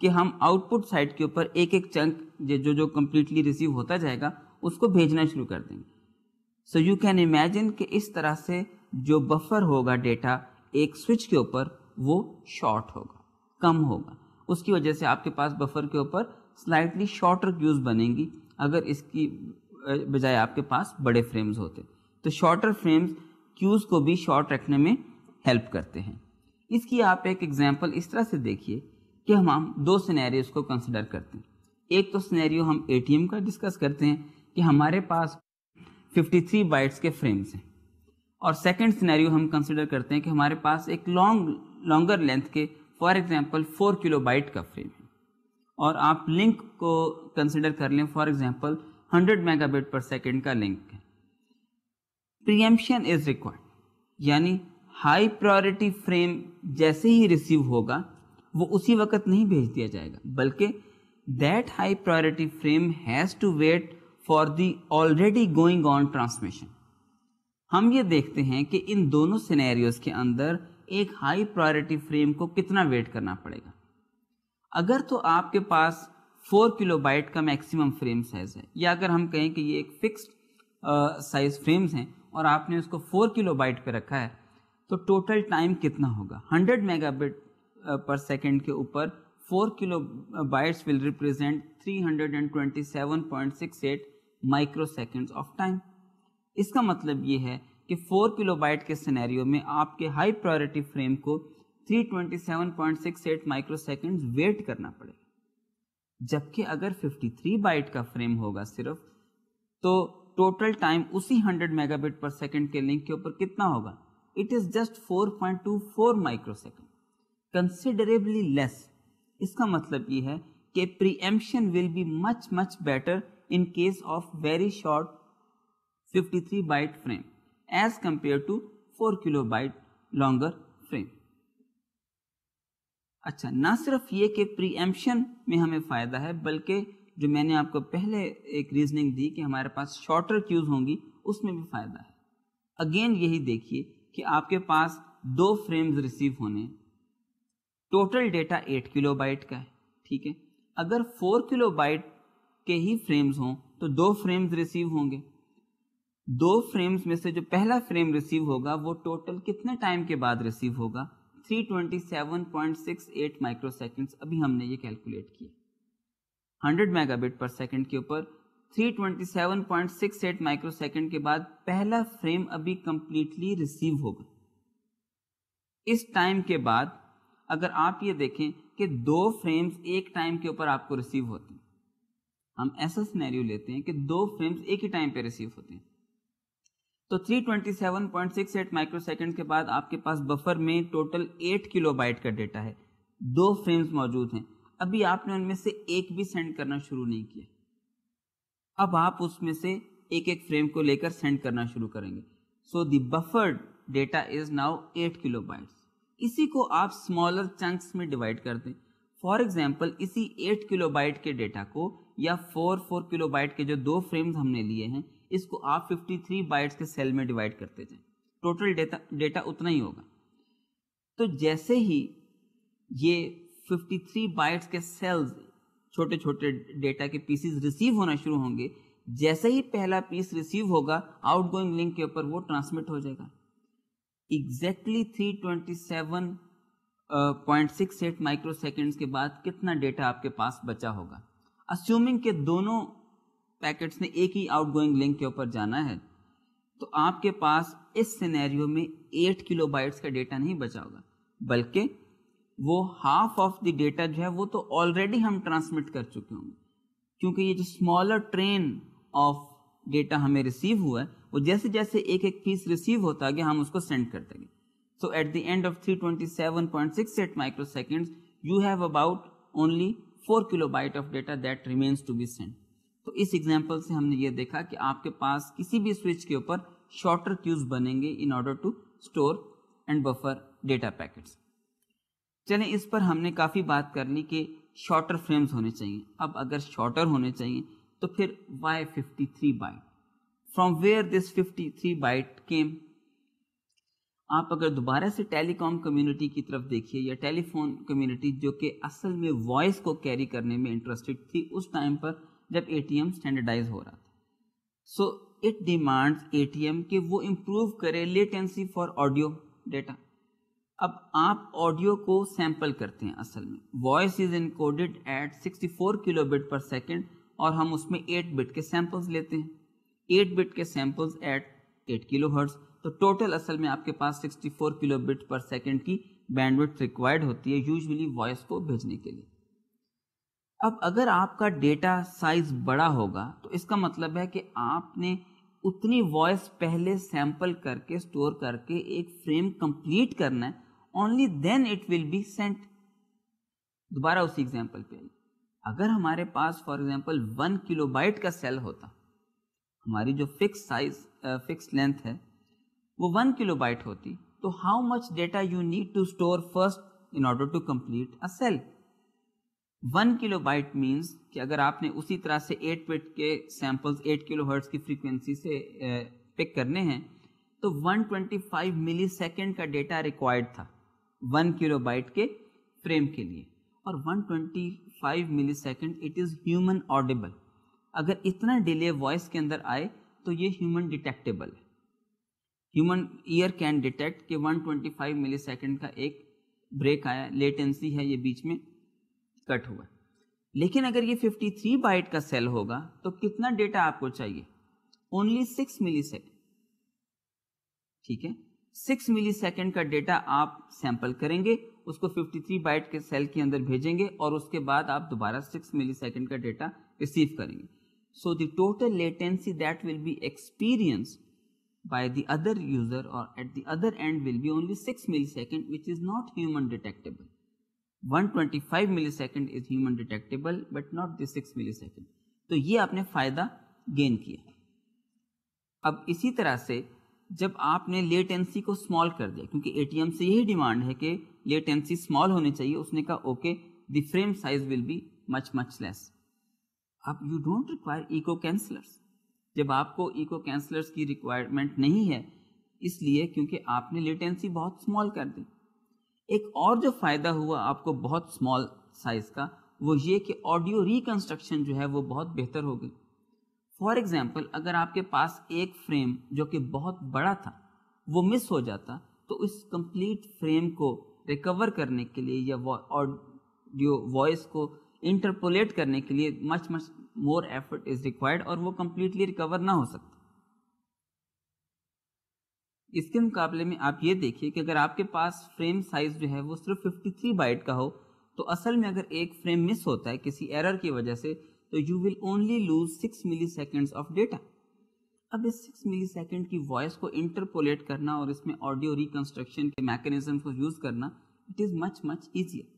Speaker 1: कि हम आउटपुट साइड के ऊपर एक एक चंक जो जो कंप्लीटली रिसीव होता जाएगा उसको भेजना शुरू कर देंगे सो यू कैन इमेजिन कि इस तरह से जो बफर होगा डेटा एक स्विच के ऊपर वो शॉर्ट होगा कम होगा उसकी वजह से आपके पास बफर के ऊपर स्लाइटली शॉर्टर क्यूज़ बनेंगी अगर इसकी बजाय आपके पास बड़े फ्रेम्स होते तो शॉर्टर फ्रेम्स क्यूज़ को भी शॉर्ट रखने में हेल्प करते हैं इसकी आप एक एग्जाम्पल इस तरह से देखिए कि हम हम दो सिनेरियोस को कंसिडर करते हैं एक तो सिनेरियो हम एटीएम का डिस्कस करते हैं कि हमारे पास 53 बाइट्स के फ्रेम्स हैं और सेकंड सिनेरियो हम कंसिडर करते हैं कि हमारे पास एक लॉन्ग लॉन्गर लेंथ के फॉर एग्जांपल 4 किलो बाइट का फ्रेम है और आप लिंक को कंसिडर कर लें for example 100 megabit per second का लिंक है प्रियम्पन इज रिक्वायर्ड यानी हाई प्रायोरिटी फ्रेम जैसे ही रिसीव होगा वो उसी वक्त नहीं भेज दिया जाएगा बल्कि that high priority frame has to wait for the already going on transmission हम ये देखते हैं कि इन दोनों सिनेरियोज के अंदर एक हाई प्रायोरिटी फ्रेम को कितना वेट करना पड़ेगा अगर तो आपके पास फोर किलोबाइट का मैक्सिमम फ्रेम साइज है या अगर हम कहें कि ये एक फिक्स्ड साइज फ्रेम्स हैं और आपने उसको फोर किलोबाइट पे रखा है तो टोटल टाइम कितना होगा हंड्रेड मेगाबिट पर सेकेंड के ऊपर four kilobytes will represent three hundred and twenty seven point six eight microseconds of time इसका मतलब ये है कि 4 किलोबाइट के सिनेरियो में आपके हाई प्रायोरिटी फ्रेम को 327.68 माइक्रोसेकेंड्स वेट करना पड़ेगा जबकि अगर 53 बाइट का फ्रेम होगा सिर्फ तो टोटल टाइम उसी 100 मेगाबिट पर सेकंड के लिंक के ऊपर कितना होगा it is just 4.24 microsecond considerably less इसका मतलब ये है कि preemption will be much much better in case of very short 53 byte frame as compared to 4 byte longer frame. अच्छा ना सिर्फ ये कि प्रीएम्पशन में हमें फ़ायदा है बल्कि जो मैंने आपको पहले एक रीजनिंग दी कि हमारे पास शॉर्टर क्यूज होंगी उसमें भी फ़ायदा है अगेन यही देखिए कि आपके पास दो फ्रेम्स रिसीव होने टोटल डेटा 8 किलोबाइट का है ठीक है अगर 4 किलोबाइट के ही फ्रेम्स हों तो दो फ्रेम्स रिसीव होंगे दो फ्रेम्स में से जो पहला फ्रेम रिसीव होगा वो टोटल कितने टाइम के बाद रिसीव होगा 327.68 माइक्रोसेकंड्स अभी हमने ये कैलकुलेट किया 100 मेगाबिट पर सेकंड के ऊपर 327.68 माइक्रोसेकंड के बाद पहला फ्रेम अभी कंप्लीटली रिसीव होगा इस टाइम के बाद अगर आप ये देखें कि दो फ्रेम्स एक टाइम के ऊपर आपको रिसीव होते हैं हम ऐसा स्नैरियो लेते हैं कि दो फ्रेम्स एक ही टाइम पे रिसीव होते हैं तो 327.68 माइक्रोसेकंड के बाद आपके पास बफर में टोटल 8 किलोबाइट का डेटा है दो फ्रेम्स मौजूद हैं अभी आपने उनमें से एक भी सेंड करना शुरू नहीं किया अब आप उसमें से एक एक फ्रेम को लेकर सेंड करना शुरू करेंगे so the buffer data is now eight kilobytes इसी को आप स्मॉलर चंक्स में डिवाइड कर दें फॉर एग्जाम्पल इसी एट किलो के डेटा को या फोर फोर किलो बाइट के जो दो फ्रेम्स हमने लिए हैं इसको आप 53 बाइट्स के सेल में डिवाइड करते जाएं टोटल डेटा डेटा उतना ही होगा तो जैसे ही ये 53 बाइट्स के सेल्स छोटे छोटे डेटा के पीसीज रिसीव होना शुरू होंगे जैसे ही पहला पीस रिसीव होगा आउटगोइंग लिंक के ऊपर वो ट्रांसमिट हो जाएगा exactly three twenty seven point six eight microseconds के बाद कितना डेटा आपके पास बचा होगा अस्यूमिंग के दोनों पैकेट्स ने एक ही आउटगोइंग लिंक के ऊपर जाना है तो आपके पास इस सिनेरियो में एट किलो बाइट्स का डेटा नहीं बचा होगा बल्कि वो हाफ ऑफ द डेटा जो है वो तो ऑलरेडी हम ट्रांसमिट कर चुके होंगे क्योंकि ये जो स्मॉलर ट्रेन ऑफ डेटा हमें रिसीव हुआ है वो जैसे जैसे एक एक पीस रिसीव होता गया हम उसको सेंड करते गए so at the end of 327.68 microseconds you have about only four kilobyte of data that remains to be send तो इस एग्जाम्पल से हमने ये देखा कि आपके पास किसी भी स्विच के ऊपर शॉर्टर क्यूज बनेंगे in order to store and buffer data packets चले इस पर हमने काफ़ी बात कर ली कि शॉर्टर फ्रेम्स होने चाहिए अब अगर शॉर्टर होने चाहिए तो फिर why fifty three byte from where this fifty three byte came आप अगर दोबारा से टेलीकॉम कम्युनिटी की तरफ देखिए या टेलीफोन कम्युनिटी जो कि असल में वॉइस को कैरी करने में इंटरेस्टेड थी उस टाइम पर जब एटीएम स्टैंडर्डाइज हो रहा था सो इट डिमांड्स एटीएम कि वो इम्प्रूव करे लेटेंसी फॉर ऑडियो डेटा अब आप ऑडियो को सैंपल करते हैं असल में voice is encoded at 64 kilobit per second और हम उसमें 8 बिट के सैम्पल्स लेते हैं 8 बिट के सैम्पल्स एट 8 किलो हर्ट्ज़ तो टोटल असल में आपके पास 64 किलोबिट पर सेकेंड की बैंडविड्थ रिक्वायर्ड होती है यूजली वॉइस को भेजने के लिए अब अगर आपका डेटा साइज बड़ा होगा तो इसका मतलब है कि आपने उतनी वॉइस पहले सैंपल करके स्टोर करके एक फ्रेम कंप्लीट करना है only then it will be sent दोबारा उसी एग्जाम्पल पे अगर हमारे पास फॉर एग्जाम्पल वन किलोबाइट का सेल होता हमारी जो फिक्स साइज फिक्स लेंथ है वो वन किलो बाइट होती तो how much data you need to store first in order to complete a cell one kilobyte means कि अगर आपने उसी तरह से एट बिट के सैम्पल्स एट किलो हर्ट्स की फ्रीक्वेंसी से पिक करने हैं तो 125 सेकेंड का डेटा रिक्वायर्ड था वन किलो बाइट के फ्रेम के लिए और 125 second it is human audible अगर इतना डिले वॉइस के अंदर आए तो ये ह्यूमन डिटेक्टेबल है ह्यूमन ईयर कैन डिटेक्ट कि 125 मिलीसेकंड का एक ब्रेक आया लेटेंसी है ये बीच में कट हुआ लेकिन अगर ये 53 बाइट का सेल होगा तो कितना डेटा आपको चाहिए ओनली सिक्स मिली ठीक है सिक्स मिली का डेटा आप सैंपल करेंगे उसको 53 बाइट के सेल के अंदर भेजेंगे और उसके बाद आप दोबारा सिक्स मिली का डेटा रिसीव करेंगे so the total latency that will be experience by the other user or at the other end will be only 6 millisecond which is not human detectable. 125 millisecond is human detectable but not the 6 millisecond. तो ये आपने फ़ायदा गेन किया अब इसी तरह से जब आपने लेटेंसी को स्मॉल कर दिया क्योंकि एटीएम से यही डिमांड है कि लेटेंसी स्मॉल होनी चाहिए उसने कहा okay the frame size will be much much less अब you don't require echo cancellers जब आपको इको कैंसलर्स की रिक्वायरमेंट नहीं है इसलिए क्योंकि आपने लेटेंसी बहुत स्मॉल कर दी एक और जो फ़ायदा हुआ आपको बहुत स्मॉल साइज़ का वो ये कि ऑडियो रिकन्स्ट्रक्शन जो है वो बहुत बेहतर हो गई फॉर एग्ज़ाम्पल अगर आपके पास एक फ्रेम जो कि बहुत बड़ा था वो मिस हो जाता तो इस कंप्लीट फ्रेम को रिकवर करने के लिए या ऑडियो वॉइस को इंटरपोलेट करने के लिए much much more effort is required और वो कम्प्लीटली रिकवर ना हो सकता इसके मुकाबले में आप ये देखिए कि अगर आपके पास फ्रेम साइज जो है वो सिर्फ 53 बाइट का हो तो असल में अगर एक फ्रेम मिस होता है किसी एरर की वजह से तो you will only lose six milliseconds of data अब इस सिक्स मिली सेकेंड की वॉइस को इंटरपोलेट करना और इसमें ऑडियो रिकन्स्ट्रक्शन के मैकेनिज्म को यूज़ करना it is much much easier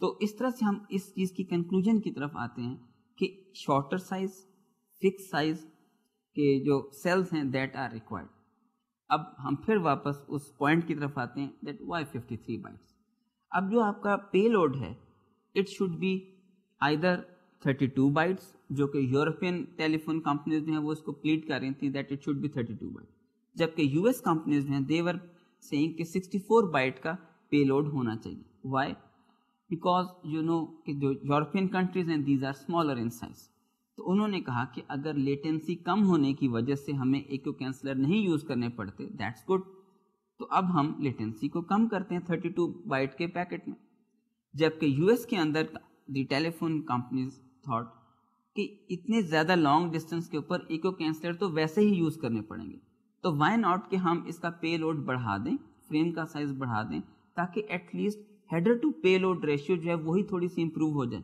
Speaker 1: तो इस तरह से हम इस चीज़ की कंक्लूजन की तरफ आते हैं कि शॉर्टर साइज फिक्स साइज के जो सेल्स हैं दैट आर रिक्वायर्ड अब हम फिर वापस उस पॉइंट की तरफ आते हैं that why fifty three bytes अब जो आपका पे लोड है it should be either thirty two bytes जो कि यूरोपियन टेलीफोन कंपनीज जो हैं वो इसको प्लीट कर रही थी that it should be thirty two byte जबकि यूएस कंपनीज हैं देवर सेइंग कि सिक्सटी फोर बाइट का पे लोड होना चाहिए वाई बिकॉज यू नो कि जो यूरोपियन कंट्रीज हैं these are smaller in size तो उन्होंने कहा कि अगर लेटेंसी कम होने की वजह से हमें एको कैंसलर नहीं यूज़ करने पड़ते दैट्स गुड तो अब हम लेटेंसी को कम करते हैं थर्टी टू बाइट के पैकेट में जबकि यूएस के अंदर द टेलीफोन कंपनीज थॉट कि इतने ज़्यादा लॉन्ग डिस्टेंस के ऊपर इको कैंसलर तो वैसे ही यूज़ करने पड़ेंगे तो वाई नॉट कि हम इसका पे लोड बढ़ा दें फ्रेम का साइज़ बढ़ा दें ताकि at least header to payload ratio जो है वही थोड़ी सी इंप्रूव हो जाए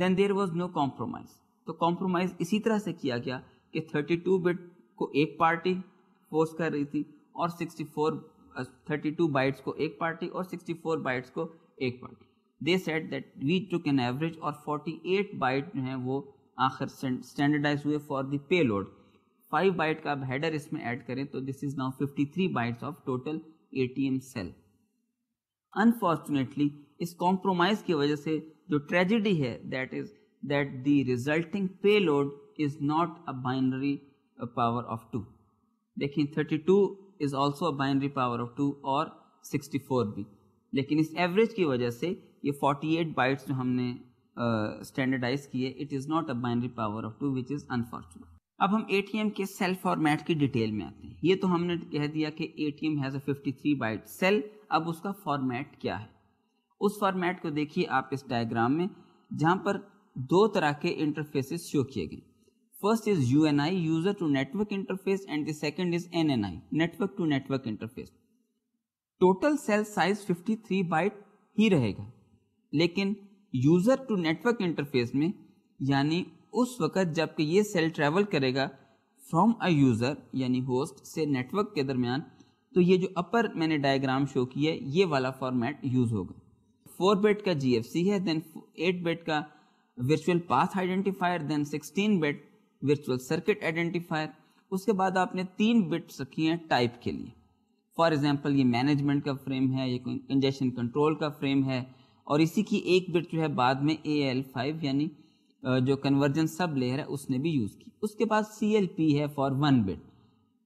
Speaker 1: then there was no compromise तो कॉम्प्रोमाइज इसी तरह से किया गया कि 32 बिट को एक पार्टी फोर्स कर रही थी और 64 32 बाइट्स को एक पार्टी और 64 बाइट्स को एक party they said that we took an average और 48 बाइट जो है वो आखिर स्टैंडर्डाइज हुए for the payload five byte का आप हेडर इसमें ऐड करें तो this is now 53 bytes of total ATM cell unfortunately इस कॉम्प्रोमाइज की वजह से जो ट्रेजिडी है that is that the resulting payload is not a binary power of two देखिए thirty two is also a binary power of two और सिक्सटी फोर भी लेकिन इस एवरेज की वजह से ये फोर्टी एट बाइट्स जो हमने स्टैंडर्डाइज uh, किए it is not a binary power of two which is unfortunate अब हम ए के सेल फॉर्मेट की डिटेल में आते हैं ये तो हमने कह दिया कि M has a 53 byte cell अब उसका फॉर्मेट क्या है उस फॉर्मेट को देखिए आप इस डायग्राम में जहाँ पर दो तरह के इंटरफेसेस शो किए गए first is U N I user to network interface and the second is N N I network to network interface total cell size 53 byte ही रहेगा लेकिन यूजर टू नेटवर्क इंटरफेस में यानी उस वक़्त जबकि ये सेल ट्रैवल करेगा फ्रॉम अ यूज़र यानी होस्ट से नेटवर्क के दरमियान तो ये जो अपर मैंने डायग्राम शो किया है ये वाला फॉर्मेट यूज़ होगा फोर बेट का जी है देन एट बेट का virtual path identifier then sixteen bit virtual circuit identifier उसके बाद आपने तीन बिट्स रखी हैं टाइप के लिए फॉर एग्जाम्पल ये मैनेजमेंट का फ्रेम है ये कंजेशन कंट्रोल का फ्रेम है और इसी की एक बिट जो है बाद में ए एल फाइव यानी जो कन्वर्जन सब लेयर है उसने भी यूज़ की उसके बाद सी एल पी है for one bit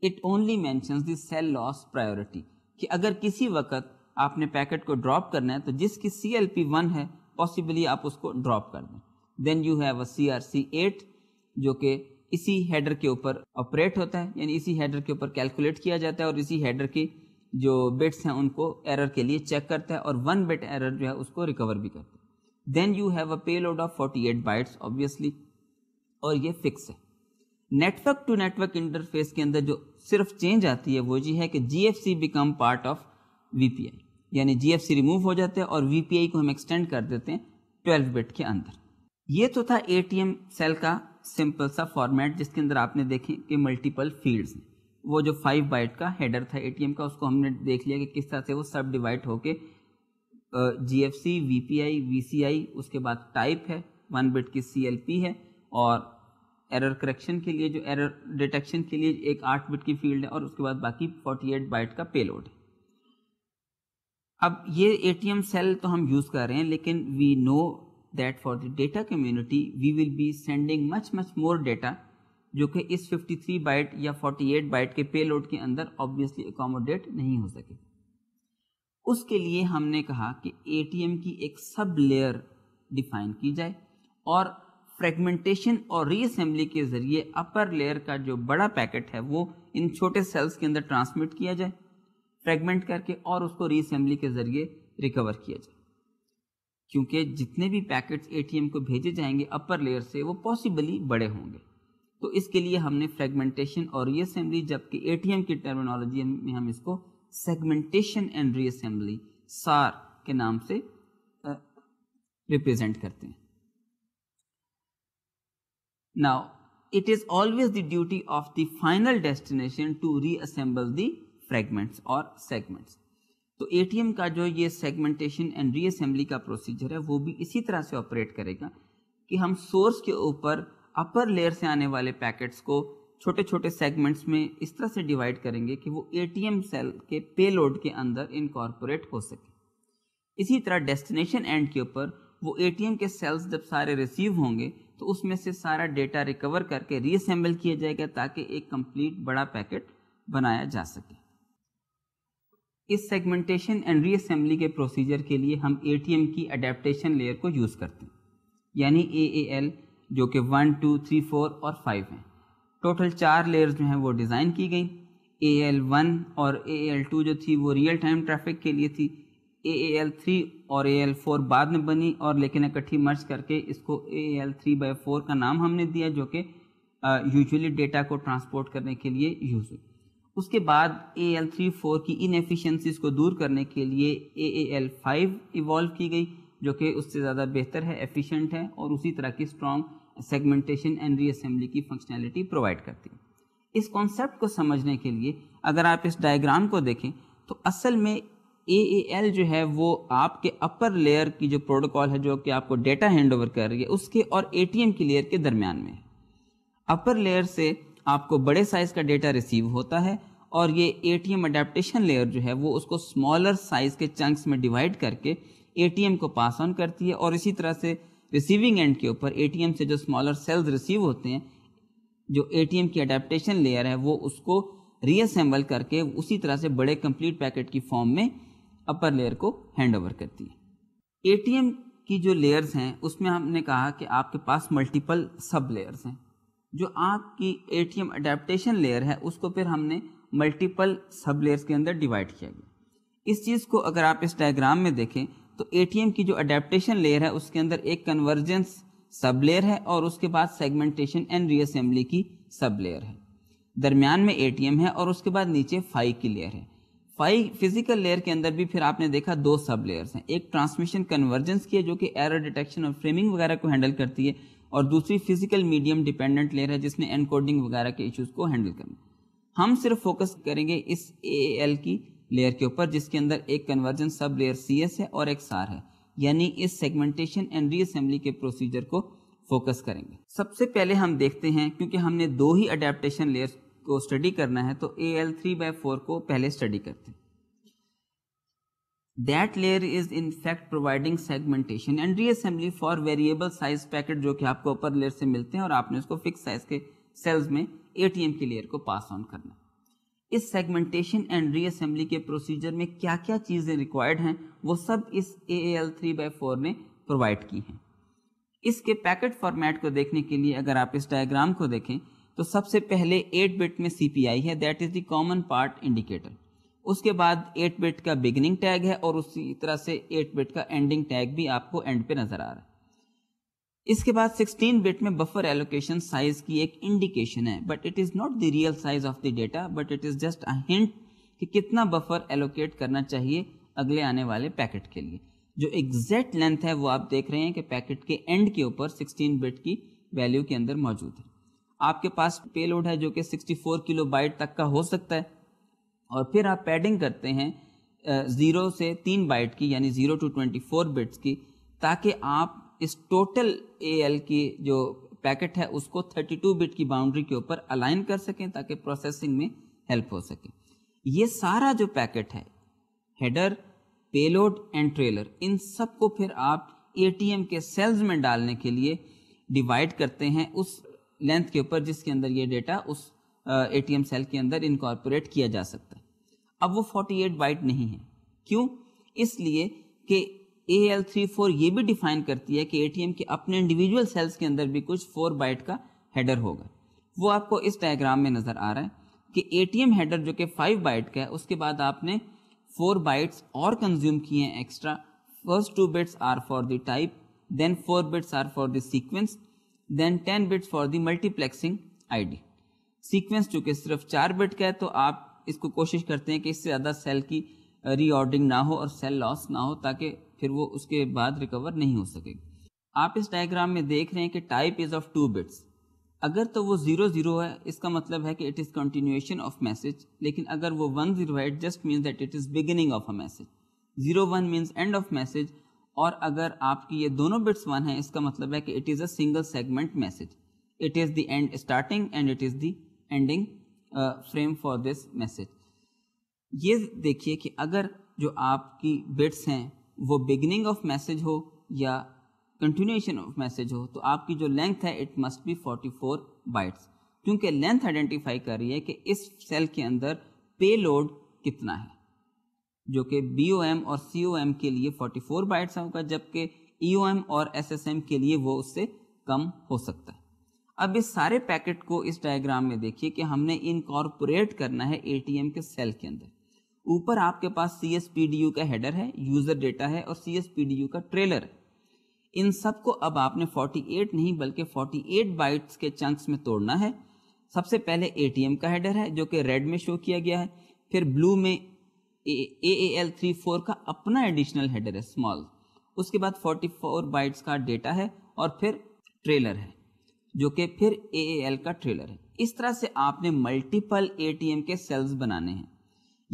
Speaker 1: it only mentions the cell loss priority कि अगर किसी वक्त आपने पैकेट को ड्रॉप करना है तो जिसकी सी एल पी वन है पॉसिबली आप उसको ड्रॉप कर दें then you have a C R C eight जो कि इसी हेडर के ऊपर ऑपरेट होता है यानी इसी हेडर के ऊपर कैलकुलेट किया जाता है और इसी हेडर की जो बिट्स हैं उनको एरर के लिए चेक करता है और वन बिट एरर जो है उसको रिकवर भी करता है then you have a payload of 48 bytes obviously और ये फिक्स है नेटवर्क टू नेटवर्क इंटरफेस के अंदर जो सिर्फ चेंज आती है वो जी है कि GFC become part of VPI यानी जीएफसी रिमूव हो जाते हैं और वीपीआई को हम एक्सटेंड कर देते हैं ट्वेल्व बिट के अंदर ये तो था एटीएम सेल का सिंपल सा फॉर्मेट जिसके अंदर आपने देखे कि मल्टीपल फील्ड्स वो जो फाइव बाइट का हेडर था एटीएम का उसको हमने देख लिया कि किस तरह से वो सब डिवाइड होके G F C V P I V C I उसके बाद टाइप है वन बिट की सी एल पी है और एरर करेक्शन के लिए जो एरर डिटेक्शन के लिए एक आठ बिट की फील्ड है और उसके बाद बाकी फोर्टी एट बाइट का पेलोड है अब ये ए टी एम सेल तो हम यूज़ कर रहे हैं लेकिन we know that for the data community we will be sending much much more data जो कि इस 53 बाइट या 48 बाइट के पेलोड के अंदर ऑब्वियसली एकोमोडेट नहीं हो सके उसके लिए हमने कहा कि ए की एक सब लेयर डिफाइन की जाए और फ्रेगमेंटेशन और रीअसेंबली के ज़रिए अपर लेयर का जो बड़ा पैकेट है वो इन छोटे सेल्स के अंदर ट्रांसमिट किया जाए फ्रेगमेंट करके और उसको रीअसेंबली के ज़रिए रिकवर किया जाए क्योंकि जितने भी पैकेट्स एटीएम को भेजे जाएंगे अपर लेयर से वो पॉसिबली बड़े होंगे तो इसके लिए हमने फ्रेगमेंटेशन और रीअसेंबली जबकि ए की टर्मिनोलॉजी में हम इसको सेगमेंटेशन एंड रीअसेंबली सार के नाम से रिप्रेजेंट करते हैं now it is always the duty of the final destination to reassemble the fragments और सेगमेंट्स तो एटीएम का जो ये सेगमेंटेशन एंड रीअसेंबली का प्रोसीजर है वो भी इसी तरह से ऑपरेट करेगा कि हम सोर्स के ऊपर अपर लेयर से आने वाले पैकेट्स को छोटे छोटे सेगमेंट्स में इस तरह से डिवाइड करेंगे कि वो ए सेल के पे के अंदर इनकॉर्पोरेट हो सके इसी तरह डेस्टिनेशन एंड के ऊपर वो ए के सेल्स जब सारे रिसीव होंगे तो उसमें से सारा डेटा रिकवर करके रीअसेंबल किया जाएगा ताकि एक कंप्लीट बड़ा पैकेट बनाया जा सके इस सेगमेंटेशन एंड रीअसेंबली के प्रोसीजर के लिए हम ए की अडेप्टेशन लेयर को यूज़ करते हैं यानी ए ए एल जो कि वन टू थ्री फोर और फाइव हैं टोटल चार लेयर्स जो हैं वो डिज़ाइन की गई ए एल वन और ए एल टू जो थी वो रियल टाइम ट्रैफिक के लिए थी ए एल थ्री और ए एल फोर बाद में बनी और लेकिन इकट्ठी मर्ज करके इसको A L three by four का नाम हमने दिया जो कि यूजुअली डेटा को ट्रांसपोर्ट करने के लिए यूज़ हुई उसके बाद ए एल थ्री फोर की इनएफिशेंसीज को दूर करने के लिए ए एल फाइव इवॉल्व की गई जो कि उससे ज़्यादा बेहतर है एफिशिएंट है और उसी तरह की स्ट्रॉन्ग सेगमेंटेशन एंड रीअसेंबली की फंक्शनैलिटी प्रोवाइड करती है इस कॉन्सेप्ट को समझने के लिए अगर आप इस डायग्राम को देखें तो असल में ए ए एल जो है वो आपके अपर लेयर की जो प्रोटोकॉल है जो कि आपको डेटा हैंड ओवर कर रही है उसके और ए टी एम की लेयर के दरमियान में है अपर लेयर से आपको बड़े साइज़ का डेटा रिसीव होता है और ये A T M adaptation layer जो है वो उसको स्मॉलर साइज़ के चंक्स में डिवाइड करके ए टी एम को पास ऑन करती है और इसी तरह से रिसीविंग एंड के ऊपर ए से जो स्मॉलर सेल्स रिसीव होते हैं जो ए की अडेप्टेशन लेयर है वो उसको रीअसेंबल करके उसी तरह से बड़े कंप्लीट पैकेट की फॉर्म में अपर लेयर को हैंड ओवर करती है ए की जो लेयर्स हैं उसमें हमने कहा कि आपके पास मल्टीपल सब लेयर्स हैं जो आपकी A T M adaptation layer है उसको फिर हमने मल्टीपल सब लेयर्स के अंदर डिवाइड किया गया इस चीज़ को अगर आप इस डायग्राम में देखें तो ए की जो अडेप्टेशन लेयर है उसके अंदर एक कन्वर्जेंस सब लेयर है और उसके बाद सेगमेंटेशन एंड रीअसेंबली की सब लेयर है दरमियान में ए है और उसके बाद नीचे फाइव की लेयर है फाइव फिजिकल लेयर के अंदर भी फिर आपने देखा दो सब लेयर्स हैं एक ट्रांसमिशन कन्वर्जेंस की है जो कि एरर डिटेक्शन और फ्रेमिंग वगैरह को हैंडल करती है और दूसरी फिजिकल मीडियम डिपेंडेंट लेयर है जिसने एनकोडिंग वगैरह के इश्यूज को हैंडल करना हम सिर्फ फोकस करेंगे इस ए की लेयर के ऊपर जिसके अंदर एक conversion sub layer C S है और एक सार है यानी इस सेगमेंटेशन एंड रीअसेंबली के प्रोसीजर को फोकस करेंगे सबसे पहले हम देखते हैं क्योंकि हमने दो ही अडेप्टेशन लेयर को स्टडी करना है तो A L three by four को पहले स्टडी करते हैं that layer is in fact providing segmentation and reassembly for variable size packet जो कि आपको अपर लेयर से मिलते हैं और आपने उसको फिक्स साइज के सेल्स में एटीएम की लेयर को पास ऑन करना है इस सेगमेंटेशन एंड रीअसेंबली के प्रोसीजर में क्या क्या चीज़ें रिक्वायर्ड हैं वो सब इस A L three by four ने प्रोवाइड की हैं इसके पैकेट फॉर्मेट को देखने के लिए अगर आप इस डायग्राम को देखें तो सबसे पहले 8 बिट में सी है that is the common part indicator उसके बाद 8 बिट का बिगिनिंग टैग है और उसी तरह से 8 बिट का एंडिंग टैग भी आपको एंड पे नज़र आ रहा है इसके बाद 16 बिट में बफर एलोकेशन साइज की एक इंडिकेशन है but it is not the real size of the data but it is just a hint कि कितना बफर एलोकेट करना चाहिए अगले आने वाले पैकेट के लिए जो एग्जैक्ट लेंथ है वो आप देख रहे हैं कि पैकेट के एंड के ऊपर 16 बिट की वैल्यू के अंदर मौजूद है आपके पास पेलोड है जो कि 64 किलो बाइट तक का हो सकता है और फिर आप पैडिंग करते हैं ज़ीरो से तीन बाइट की यानी zero to twenty four bits की ताकि आप इस टोटल ए एल की जो पैकेट है उसको 32 बिट की बाउंड्री के ऊपर अलाइन कर सकें ताकि प्रोसेसिंग में हेल्प हो सके ये सारा जो पैकेट है हेडर पेलोड एंड ट्रेलर इन सब को फिर आप ए के सेल्स में डालने के लिए डिवाइड करते हैं उस लेंथ के ऊपर जिसके अंदर ये डेटा उस ए सेल के अंदर इनकॉर्पोरेट किया जा सकता है अब वो 48 बाइट नहीं है क्यों इसलिए कि ए एल थ्री फोर ये भी डिफाइन करती है कि ए टी एम के अपने इंडिविजुअल सेल्स के अंदर भी कुछ फोर बाइट का हेडर होगा वो आपको इस डायग्राम में नज़र आ रहा है कि ए टी एम हेडर जो कि फाइव बाइट का है उसके बाद आपने फोर बाइट्स और कंज्यूम किए हैं extra first two bits are for the type then four bits are for the sequence then ten bits for the multiplexing I D sequence चूँकि सिर्फ चार बिट का है तो आप इसको कोशिश करते हैं कि इससे ज़्यादा सेल की रीऑर्डिंग ना हो और सेल लॉस ना हो ताकि फिर वो उसके बाद रिकवर नहीं हो सकेगी आप इस डायग्राम में देख रहे हैं कि type is of two bits अगर तो वो जीरो जीरो है इसका मतलब है कि it is continuation of message लेकिन अगर वो वन जीरो है it just means that it is beginning of a message zero one means end of message और अगर आपकी ये दोनों बिट्स वन है इसका मतलब है कि it is a single segment message it is the end starting and it is the ending frame for this message ये देखिए कि अगर जो आपकी बिट्स हैं वो बिगनिंग ऑफ मैसेज हो या कंटिन्यूएशन ऑफ मैसेज हो तो आपकी जो लेंथ है इट मस्ट बी 44 बाइट्स क्योंकि लेंथ आइडेंटिफाई कर रही है कि इस सेल के अंदर पे लोड कितना है जो कि बी और सी के लिए 44 बाइट्स होगा जबकि ई e और एस के लिए वो उससे कम हो सकता है अब इस सारे पैकेट को इस डायग्राम में देखिए कि हमने इनकॉर्पोरेट करना है ए के सेल के अंदर ऊपर आपके पास C S P D U का हेडर है यूजर डेटा है और C S P D U का ट्रेलर है इन सब को अब आपने 48 नहीं बल्कि 48 बाइट्स के चंक्स में तोड़ना है सबसे पहले ए का हेडर है जो कि रेड में शो किया गया है फिर ब्लू में ए एल थ्री फोर का अपना एडिशनल हेडर है स्मॉल उसके बाद 44 बाइट्स का डेटा है और फिर ट्रेलर है जो कि फिर ए एल का ट्रेलर है इस तरह से आपने मल्टीपल ए के सेल्स बनाने हैं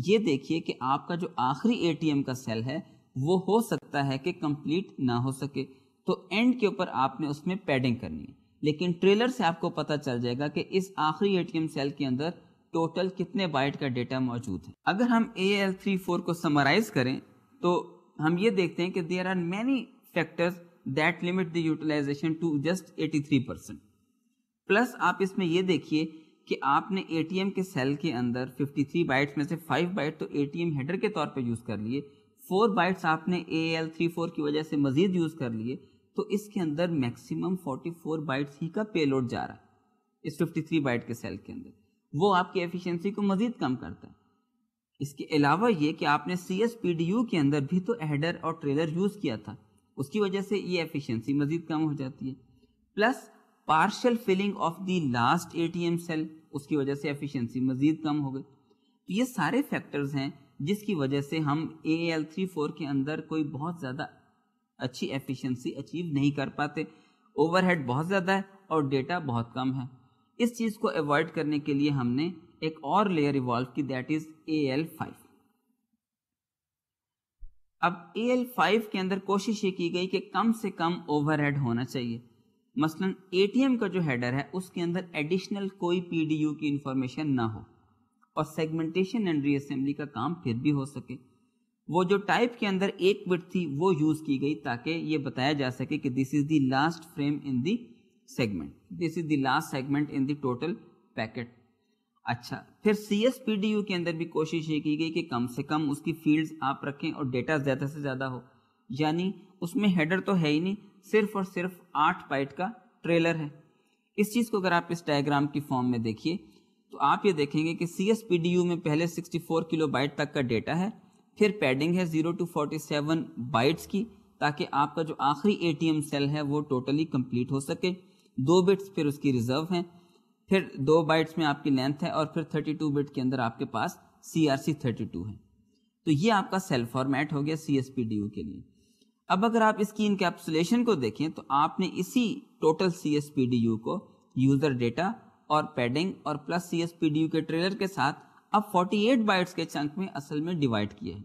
Speaker 1: ये देखिए कि आपका जो आखिरी ए का सेल है वो हो सकता है कि कंप्लीट ना हो सके तो एंड के ऊपर आपने उसमें पैडिंग करनी है लेकिन ट्रेलर से आपको पता चल जाएगा कि इस आखिरी एटीएम सेल के अंदर टोटल कितने बाइट का डेटा मौजूद है अगर हम ए एल थ्री फोर को समराइज करें तो हम ये देखते हैं कि there are many factors that limit the utilization to just three percent plus आप इसमें यह देखिए कि आपने ए के सेल के अंदर 53 बाइट्स में से 5 बाइट तो ए हेडर के तौर पर यूज़ कर लिए फोर बाइट्स आपने ए एल थ्री फोर की वजह से मजीद यूज़ कर लिए तो इसके अंदर मैक्सिमम 44 बाइट्स ही का पेलोड जा रहा है इस 53 बाइट के सेल के अंदर वो आपकी एफिशिएंसी को मजीद कम करता है इसके अलावा ये कि आपने C S P D U के अंदर भी तो एडर और ट्रेलर यूज़ किया था उसकी वजह से ये एफिशिएंसी मजीद कम हो जाती है plus partial filling of the last ATM cell उसकी वजह से एफिशिएंसी मजीद कम हो गई तो ये सारे फैक्टर्स हैं जिसकी वजह से हम ए एल थ्री फोर के अंदर कोई बहुत ज़्यादा अच्छी एफिशिएंसी अचीव नहीं कर पाते ओवरहेड बहुत ज़्यादा है और डेटा बहुत कम है इस चीज़ को अवॉइड करने के लिए हमने एक और लेयर इवॉल्व की that is A L five अब ए एल फाइव के अंदर कोशिश ये की गई कि कम से कम ओवरहेड होना चाहिए मसलन एटीएम का जो हेडर है उसके अंदर एडिशनल कोई पीडीयू की इंफॉर्मेशन ना हो और सेगमेंटेशन एंड रीअसेंबली का काम फिर भी हो सके वो जो टाइप के अंदर एक बिट थी वो यूज़ की गई ताकि ये बताया जा सके कि this is the last frame in the segment this is the last segment in the total packet अच्छा फिर C S P D U के अंदर भी कोशिश ये की गई कि कम से कम उसकी फील्ड्स आप रखें और डेटा ज़्यादा से ज़्यादा हो यानी उसमें हेडर तो है ही नहीं सिर्फ और सिर्फ आठ बाइट का ट्रेलर है इस चीज़ को अगर आप इस डायग्राम की फॉर्म में देखिए तो आप ये देखेंगे कि C S P D U में पहले सिक्सटी फोर किलो बाइट तक का डेटा है फिर पैडिंग है zero to forty seven bytes की ताकि आपका जो आखिरी ए टी एम सेल है वो टोटली कम्प्लीट हो सके दो बिट्स फिर उसकी रिजर्व हैं फिर दो बाइट्स में आपकी लेंथ है और फिर थर्टी टू बिट के अंदर आपके पास C R C thirty two है तो ये आपका सेल फॉर्मेट हो गया C S P D U के लिए अब अगर आप इसकी इनकेप्सुलेशन को देखें तो आपने इसी total C S P D U को यूजर डेटा और पैडिंग और plus C S P D U के ट्रेलर के साथ अब 48 बाइट्स के चंक में असल में डिवाइड किया है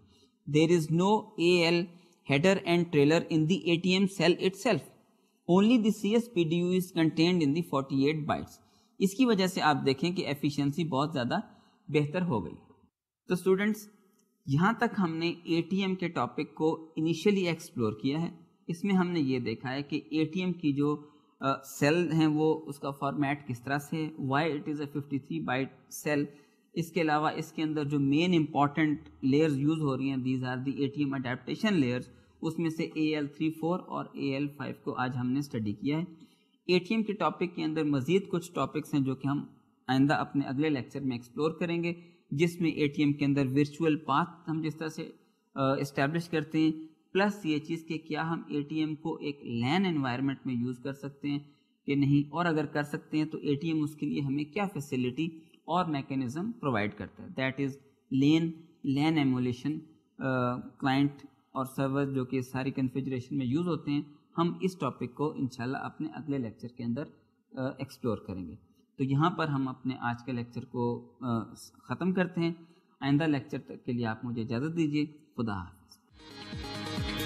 Speaker 1: there is no A L header and trailer in the A T M cell itself only the C S P D U is contained in the eight bytes इसकी वजह से आप देखें कि एफिशेंसी बहुत ज़्यादा बेहतर हो गई तो स्टूडेंट्स यहाँ तक हमने ए के टॉपिक को इनिशियली एक्सप्लोर किया है इसमें हमने ये देखा है कि ए की जो सेल uh, हैं वो उसका फॉर्मेट किस तरह से why it is a 53 three byte cell इसके अलावा इसके अंदर जो मेन इंपॉर्टेंट लेयर्स यूज़ हो रही हैं these are the A T M adaptation layers उसमें से ए एल थ्री फोर और ए एल फाइव को आज हमने स्टडी किया है ए टी एम के टॉपिक के अंदर मज़ीद कुछ टॉपिक्स हैं जो कि हम आइंदा अपने अगले लेक्चर में एक्सप्लोर करेंगे जिसमें एटीएम के अंदर वर्चुअल पाथ हम जिस तरह से इस्टेब्लिश करते हैं प्लस ये चीज़ कि क्या हम एटीएम को एक लैन एनवायरनमेंट में यूज़ कर सकते हैं कि नहीं और अगर कर सकते हैं तो एटीएम उसके लिए हमें क्या फैसिलिटी और मैकेनिज़्म प्रोवाइड करता है that is LAN LAN emulation client और सर्वर जो कि सारी कन्फिजरेशन में यूज़ होते हैं हम इस टॉपिक को इनशाला अपने अगले लेक्चर के अंदर एक्सप्लोर करेंगे तो यहाँ पर हम अपने आज के लेक्चर को ख़त्म करते हैं आइंदा लेक्चर तक के लिए आप मुझे इजाज़त दीजिए खुदा हाफिज़